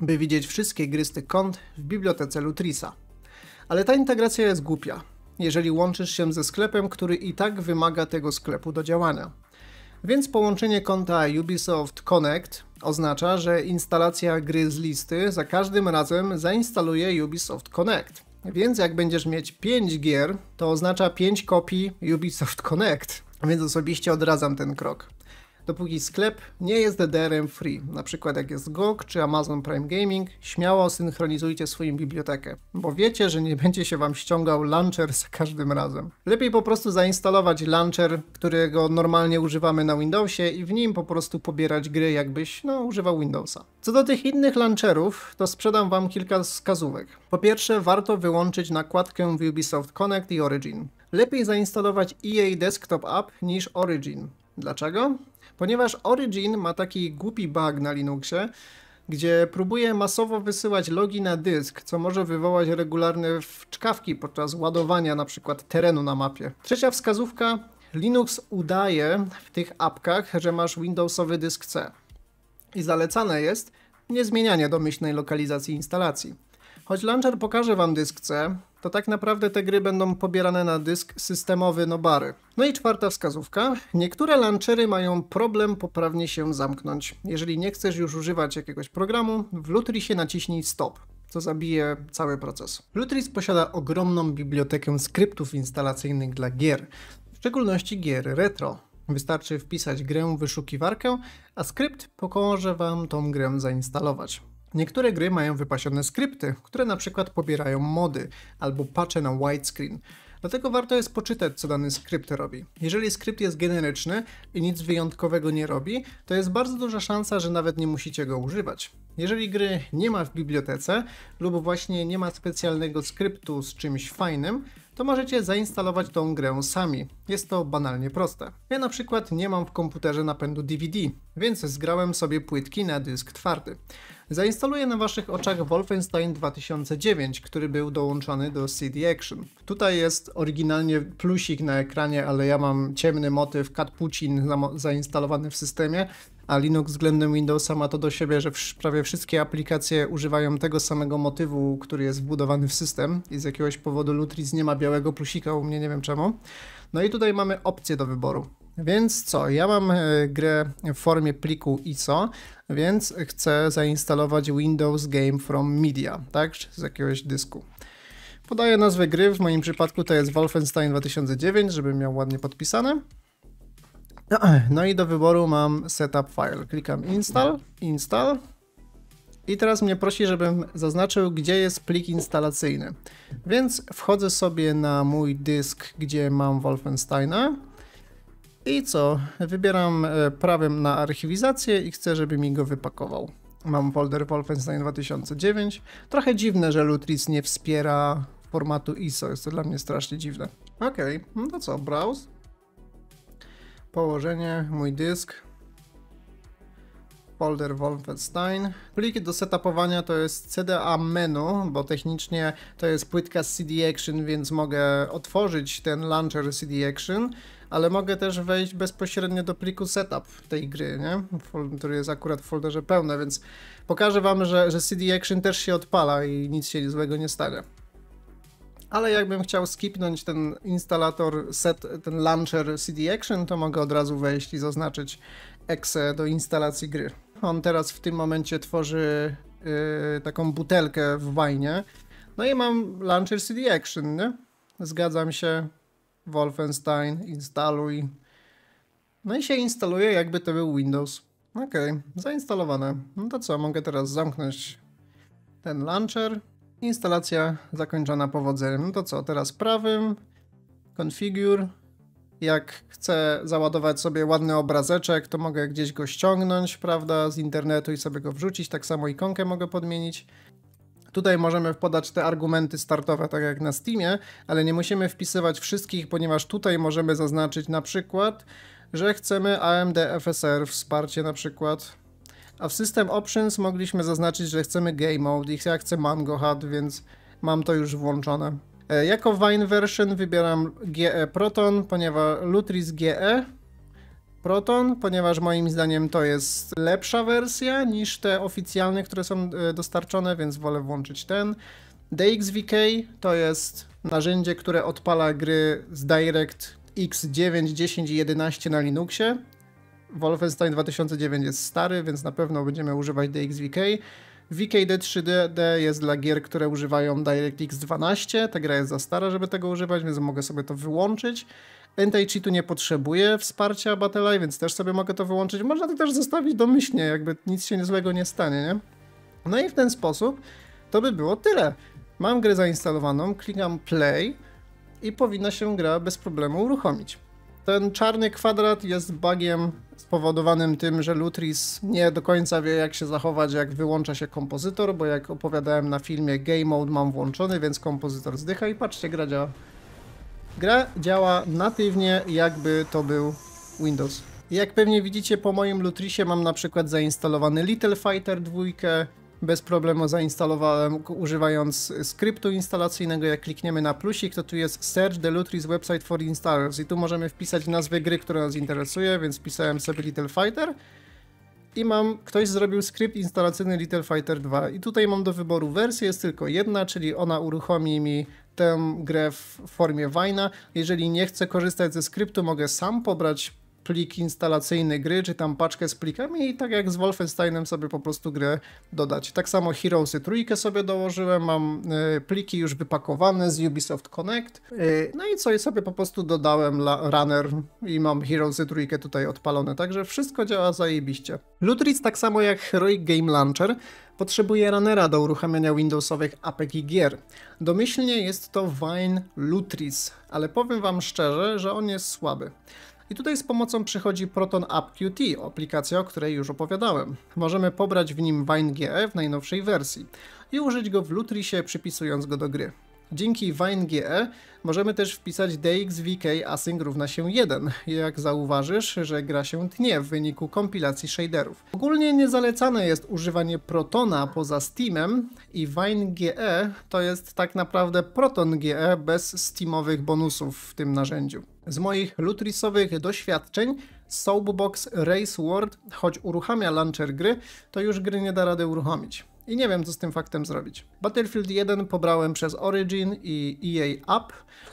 by widzieć wszystkie gry z tych kont w bibliotece Lutrisa. Ale ta integracja jest głupia, jeżeli łączysz się ze sklepem, który i tak wymaga tego sklepu do działania. Więc połączenie konta Ubisoft Connect oznacza, że instalacja gry z listy za każdym razem zainstaluje Ubisoft Connect. Więc jak będziesz mieć 5 gier, to oznacza 5 kopii Ubisoft Connect. Więc osobiście odradzam ten krok dopóki sklep nie jest DDR-em free, na przykład jak jest GOG czy Amazon Prime Gaming, śmiało synchronizujcie swoją bibliotekę, bo wiecie, że nie będzie się Wam ściągał launcher za każdym razem. Lepiej po prostu zainstalować launcher, którego normalnie używamy na Windowsie i w nim po prostu pobierać gry jakbyś, no, używał Windowsa. Co do tych innych launcherów, to sprzedam Wam kilka wskazówek. Po pierwsze, warto wyłączyć nakładkę w Ubisoft Connect i Origin. Lepiej zainstalować EA Desktop App niż Origin. Dlaczego? Ponieważ Origin ma taki głupi bug na Linuxie, gdzie próbuje masowo wysyłać logi na dysk, co może wywołać regularne wczkawki podczas ładowania na przykład terenu na mapie. Trzecia wskazówka, Linux udaje w tych apkach, że masz Windowsowy dysk C i zalecane jest zmienianie domyślnej lokalizacji instalacji. Choć launcher pokaże Wam dysk C, to tak naprawdę te gry będą pobierane na dysk systemowy Nobary. No i czwarta wskazówka. Niektóre launchery mają problem poprawnie się zamknąć. Jeżeli nie chcesz już używać jakiegoś programu, w Lutrisie naciśnij stop co zabije cały proces. Lutris posiada ogromną bibliotekę skryptów instalacyjnych dla gier, w szczególności gier retro. Wystarczy wpisać grę w wyszukiwarkę, a skrypt pokaże Wam tą grę zainstalować. Niektóre gry mają wypasione skrypty, które na przykład pobierają mody albo patche na widescreen. Dlatego warto jest poczytać, co dany skrypt robi. Jeżeli skrypt jest generyczny i nic wyjątkowego nie robi, to jest bardzo duża szansa, że nawet nie musicie go używać. Jeżeli gry nie ma w bibliotece lub właśnie nie ma specjalnego skryptu z czymś fajnym, to możecie zainstalować tą grę sami. Jest to banalnie proste. Ja na przykład nie mam w komputerze napędu DVD, więc zgrałem sobie płytki na dysk twardy. Zainstaluję na waszych oczach Wolfenstein 2009, który był dołączony do CD Action. Tutaj jest oryginalnie plusik na ekranie, ale ja mam ciemny motyw Katpucin zainstalowany w systemie, a Linux względem Windowsa ma to do siebie, że prawie wszystkie aplikacje używają tego samego motywu, który jest wbudowany w system i z jakiegoś powodu Lutris nie ma białego plusika u mnie, nie wiem czemu. No i tutaj mamy opcję do wyboru. Więc co, ja mam e, grę w formie pliku ISO, więc chcę zainstalować Windows Game from Media, tak, z jakiegoś dysku. Podaję nazwę gry, w moim przypadku to jest Wolfenstein 2009, żebym miał ładnie podpisane. No i do wyboru mam setup file. Klikam install, install. I teraz mnie prosi, żebym zaznaczył, gdzie jest plik instalacyjny. Więc wchodzę sobie na mój dysk, gdzie mam Wolfensteina. I co? Wybieram e, prawym na archiwizację i chcę, żeby mi go wypakował. Mam folder Wolfenstein 2009. Trochę dziwne, że Lutris nie wspiera formatu ISO. Jest to dla mnie strasznie dziwne. Okej, okay, no to co? Browse położenie, mój dysk, folder Wolfenstein. Pliki do setupowania to jest CDA menu, bo technicznie to jest płytka CD Action, więc mogę otworzyć ten launcher CD Action, ale mogę też wejść bezpośrednio do pliku setup tej gry, nie? który jest akurat w folderze pełne, więc pokażę wam, że, że CD Action też się odpala i nic się złego nie stanie ale jakbym chciał skipnąć ten instalator set, ten launcher CD Action, to mogę od razu wejść i zaznaczyć exe do instalacji gry. On teraz w tym momencie tworzy yy, taką butelkę w wajnie. No i mam launcher CD Action, nie? Zgadzam się. Wolfenstein, instaluj. No i się instaluje, jakby to był Windows. Okej, okay, zainstalowane. No to co, mogę teraz zamknąć ten launcher. Instalacja zakończona powodzeniem. No to co, teraz prawym, configure. Jak chcę załadować sobie ładny obrazeczek, to mogę gdzieś go ściągnąć, prawda, z internetu i sobie go wrzucić. Tak samo ikonkę mogę podmienić. Tutaj możemy podać te argumenty startowe, tak jak na Steamie, ale nie musimy wpisywać wszystkich, ponieważ tutaj możemy zaznaczyć na przykład, że chcemy AMD FSR wsparcie na przykład a w System Options mogliśmy zaznaczyć, że chcemy Game Mode i ja chcę Mango hat, więc mam to już włączone. E, jako Vine Version wybieram GE Proton, ponieważ Lutris GE Proton, ponieważ moim zdaniem to jest lepsza wersja niż te oficjalne, które są e, dostarczone, więc wolę włączyć ten. DXVK to jest narzędzie, które odpala gry z DirectX 9, 10 i 11 na Linuxie Wolfenstein 2009 jest stary, więc na pewno będziemy używać DXVK. VKD 3D jest dla gier, które używają DirectX 12. Ta gra jest za stara, żeby tego używać, więc mogę sobie to wyłączyć. anti tu nie potrzebuje wsparcia Battle więc też sobie mogę to wyłączyć. Można to też zostawić domyślnie, jakby nic się złego nie stanie, nie? No i w ten sposób to by było tyle. Mam grę zainstalowaną, klikam play i powinna się gra bez problemu uruchomić. Ten czarny kwadrat jest bugiem spowodowanym tym, że Lutris nie do końca wie, jak się zachować, jak wyłącza się kompozytor, bo jak opowiadałem na filmie, game mode mam włączony, więc kompozytor zdycha i patrzcie, gra działa. Gra działa natywnie, jakby to był Windows. Jak pewnie widzicie, po moim Lutrisie mam na przykład zainstalowany Little Fighter 2, bez problemu zainstalowałem używając skryptu instalacyjnego. Jak klikniemy na plusik, to tu jest Search the Lutris Website for Installers i tu możemy wpisać nazwę gry, która nas interesuje, więc wpisałem sobie Little Fighter i mam, ktoś zrobił skrypt instalacyjny Little Fighter 2 i tutaj mam do wyboru wersję, jest tylko jedna, czyli ona uruchomi mi tę grę w formie Wina. Jeżeli nie chcę korzystać ze skryptu, mogę sam pobrać plik instalacyjny gry, czy tam paczkę z plikami i tak jak z Wolfensteinem sobie po prostu grę dodać. Tak samo Heroesy trójkę sobie dołożyłem, mam y, pliki już wypakowane z Ubisoft Connect, y, no i co? i sobie po prostu dodałem Runner i mam Heroesy trójkę tutaj odpalone, także wszystko działa zajebiście. Lutris tak samo jak Heroic Game Launcher potrzebuje runnera do uruchamiania Windowsowych APK gier. Domyślnie jest to Vine Lutris, ale powiem wam szczerze, że on jest słaby. I tutaj z pomocą przychodzi Proton AppQT, aplikacja, o której już opowiadałem. Możemy pobrać w nim WineGE w najnowszej wersji i użyć go w Lutrisie, przypisując go do gry. Dzięki WineGE możemy też wpisać dxvk async równa się 1, jak zauważysz, że gra się tnie w wyniku kompilacji shaderów. Ogólnie niezalecane jest używanie Protona poza Steamem i WineGE to jest tak naprawdę ProtonGE bez steamowych bonusów w tym narzędziu. Z moich lutrisowych doświadczeń Soapbox Race World, choć uruchamia launcher gry, to już gry nie da rady uruchomić i nie wiem, co z tym faktem zrobić. Battlefield 1 pobrałem przez Origin i EA App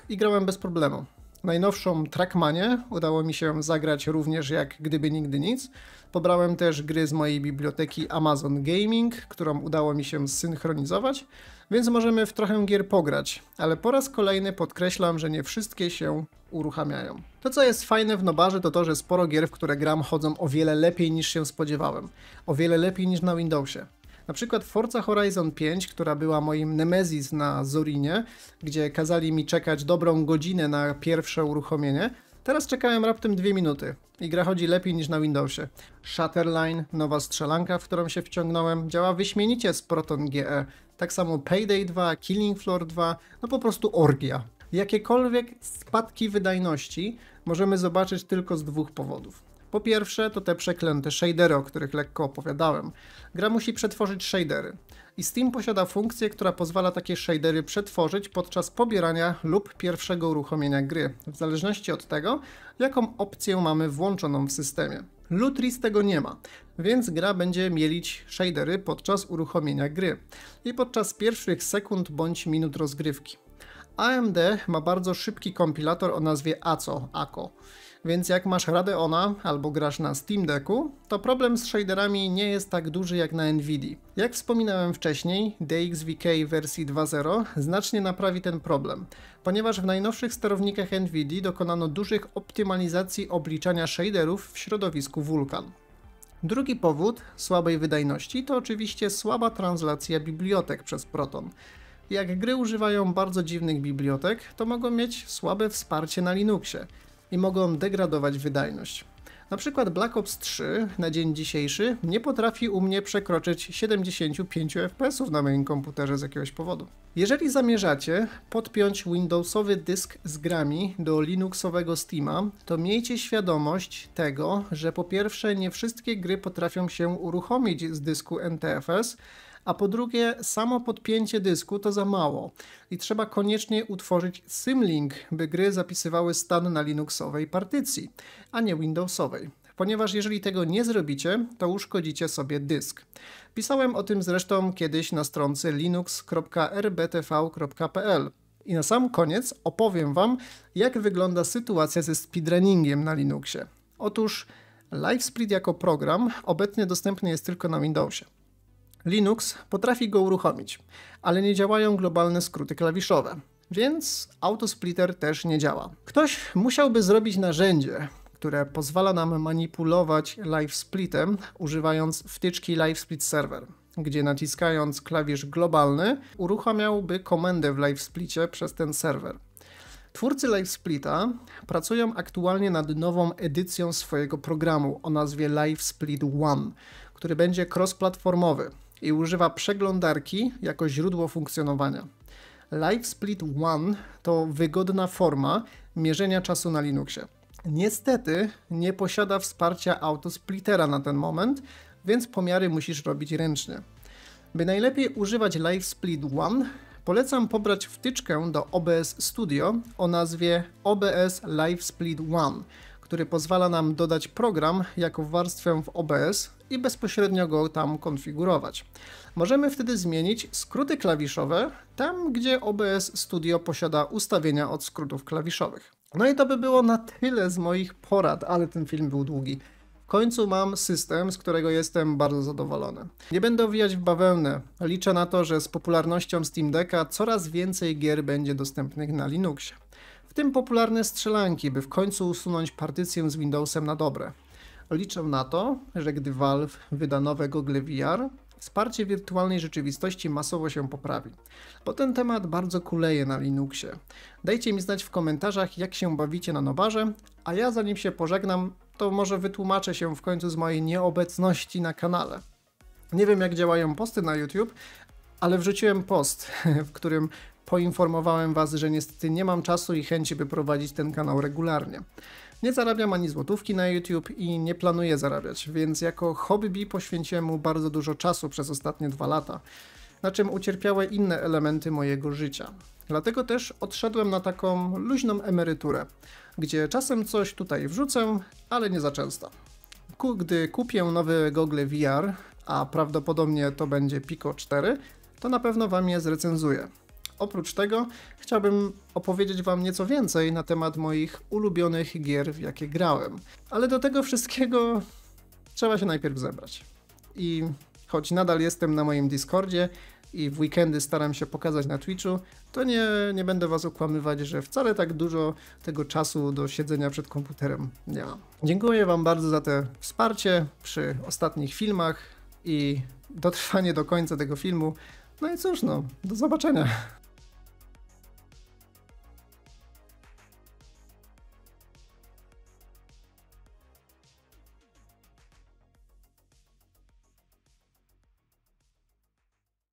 i grałem bez problemu. Najnowszą Trackmanię udało mi się zagrać również jak gdyby nigdy nic. Pobrałem też gry z mojej biblioteki Amazon Gaming, którą udało mi się zsynchronizować, więc możemy w trochę gier pograć, ale po raz kolejny podkreślam, że nie wszystkie się uruchamiają. To co jest fajne w Nobarze to to, że sporo gier, w które gram chodzą o wiele lepiej niż się spodziewałem. O wiele lepiej niż na Windowsie. Na przykład Forza Horizon 5, która była moim Nemesis na Zorinie, gdzie kazali mi czekać dobrą godzinę na pierwsze uruchomienie, Teraz czekałem raptem dwie minuty i gra chodzi lepiej niż na Windowsie. Shutterline, nowa strzelanka, w którą się wciągnąłem, działa wyśmienicie z Proton GE. Tak samo Payday 2, Killing Floor 2, no po prostu orgia. Jakiekolwiek spadki wydajności możemy zobaczyć tylko z dwóch powodów. Po pierwsze, to te przeklęte shadery, o których lekko opowiadałem. Gra musi przetworzyć shadery. I Steam posiada funkcję, która pozwala takie shadery przetworzyć podczas pobierania lub pierwszego uruchomienia gry, w zależności od tego, jaką opcję mamy włączoną w systemie. Lutris tego nie ma, więc gra będzie mielić shadery podczas uruchomienia gry i podczas pierwszych sekund bądź minut rozgrywki. AMD ma bardzo szybki kompilator o nazwie ACO, ACO więc jak masz Radeona albo grasz na Steam Decku, to problem z shaderami nie jest tak duży jak na Nvidia. Jak wspominałem wcześniej, DXVK wersji 2.0 znacznie naprawi ten problem, ponieważ w najnowszych sterownikach Nvidia dokonano dużych optymalizacji obliczania shaderów w środowisku Vulkan. Drugi powód słabej wydajności to oczywiście słaba translacja bibliotek przez Proton. Jak gry używają bardzo dziwnych bibliotek, to mogą mieć słabe wsparcie na Linuxie i mogą degradować wydajność. Na przykład Black Ops 3 na dzień dzisiejszy nie potrafi u mnie przekroczyć 75 fps na moim komputerze z jakiegoś powodu. Jeżeli zamierzacie podpiąć Windowsowy dysk z grami do Linuxowego Steama, to miejcie świadomość tego, że po pierwsze nie wszystkie gry potrafią się uruchomić z dysku NTFS, a po drugie samo podpięcie dysku to za mało i trzeba koniecznie utworzyć symlink, by gry zapisywały stan na linuxowej partycji, a nie windowsowej. Ponieważ jeżeli tego nie zrobicie, to uszkodzicie sobie dysk. Pisałem o tym zresztą kiedyś na stronce linux.rbtv.pl. I na sam koniec opowiem Wam, jak wygląda sytuacja ze speedrunningiem na Linuxie. Otóż Livespeed jako program obecnie dostępny jest tylko na Windowsie. Linux potrafi go uruchomić, ale nie działają globalne skróty klawiszowe, więc autosplitter też nie działa. Ktoś musiałby zrobić narzędzie, które pozwala nam manipulować LiveSplitem używając wtyczki LiveSplit Server, gdzie naciskając klawisz globalny uruchamiałby komendę w LiveSplicie przez ten serwer. Twórcy LiveSplita pracują aktualnie nad nową edycją swojego programu o nazwie LiveSplit One, który będzie cross-platformowy, i używa przeglądarki jako źródło funkcjonowania. Livesplit One to wygodna forma mierzenia czasu na Linuxie. Niestety nie posiada wsparcia autosplitera na ten moment, więc pomiary musisz robić ręcznie. By najlepiej używać Livesplit One, polecam pobrać wtyczkę do OBS Studio o nazwie OBS Livesplit One, który pozwala nam dodać program jako warstwę w OBS i bezpośrednio go tam konfigurować. Możemy wtedy zmienić skróty klawiszowe tam, gdzie OBS Studio posiada ustawienia od skrótów klawiszowych. No i to by było na tyle z moich porad, ale ten film był długi. W końcu mam system, z którego jestem bardzo zadowolony. Nie będę wijać w bawełnę. Liczę na to, że z popularnością Steam Decka coraz więcej gier będzie dostępnych na Linuxie. W tym popularne strzelanki, by w końcu usunąć partycję z Windowsem na dobre. Liczę na to, że gdy Valve wyda nowe Google VR, wsparcie wirtualnej rzeczywistości masowo się poprawi, bo ten temat bardzo kuleje na Linuxie. Dajcie mi znać w komentarzach, jak się bawicie na Nobarze, a ja zanim się pożegnam, to może wytłumaczę się w końcu z mojej nieobecności na kanale. Nie wiem, jak działają posty na YouTube, ale wrzuciłem post, w którym poinformowałem Was, że niestety nie mam czasu i chęci, by prowadzić ten kanał regularnie. Nie zarabiam ani złotówki na YouTube i nie planuję zarabiać, więc jako hobby poświęciłem mu bardzo dużo czasu przez ostatnie dwa lata, na czym ucierpiały inne elementy mojego życia. Dlatego też odszedłem na taką luźną emeryturę, gdzie czasem coś tutaj wrzucę, ale nie za często. Gdy kupię nowe gogle VR, a prawdopodobnie to będzie Pico 4, to na pewno Wam je zrecenzuję. Oprócz tego chciałbym opowiedzieć Wam nieco więcej na temat moich ulubionych gier, w jakie grałem. Ale do tego wszystkiego trzeba się najpierw zebrać. I choć nadal jestem na moim Discordzie i w weekendy staram się pokazać na Twitchu, to nie, nie będę Was okłamywać, że wcale tak dużo tego czasu do siedzenia przed komputerem nie mam. Dziękuję Wam bardzo za te wsparcie przy ostatnich filmach i dotrwanie do końca tego filmu. No i cóż, no, do zobaczenia.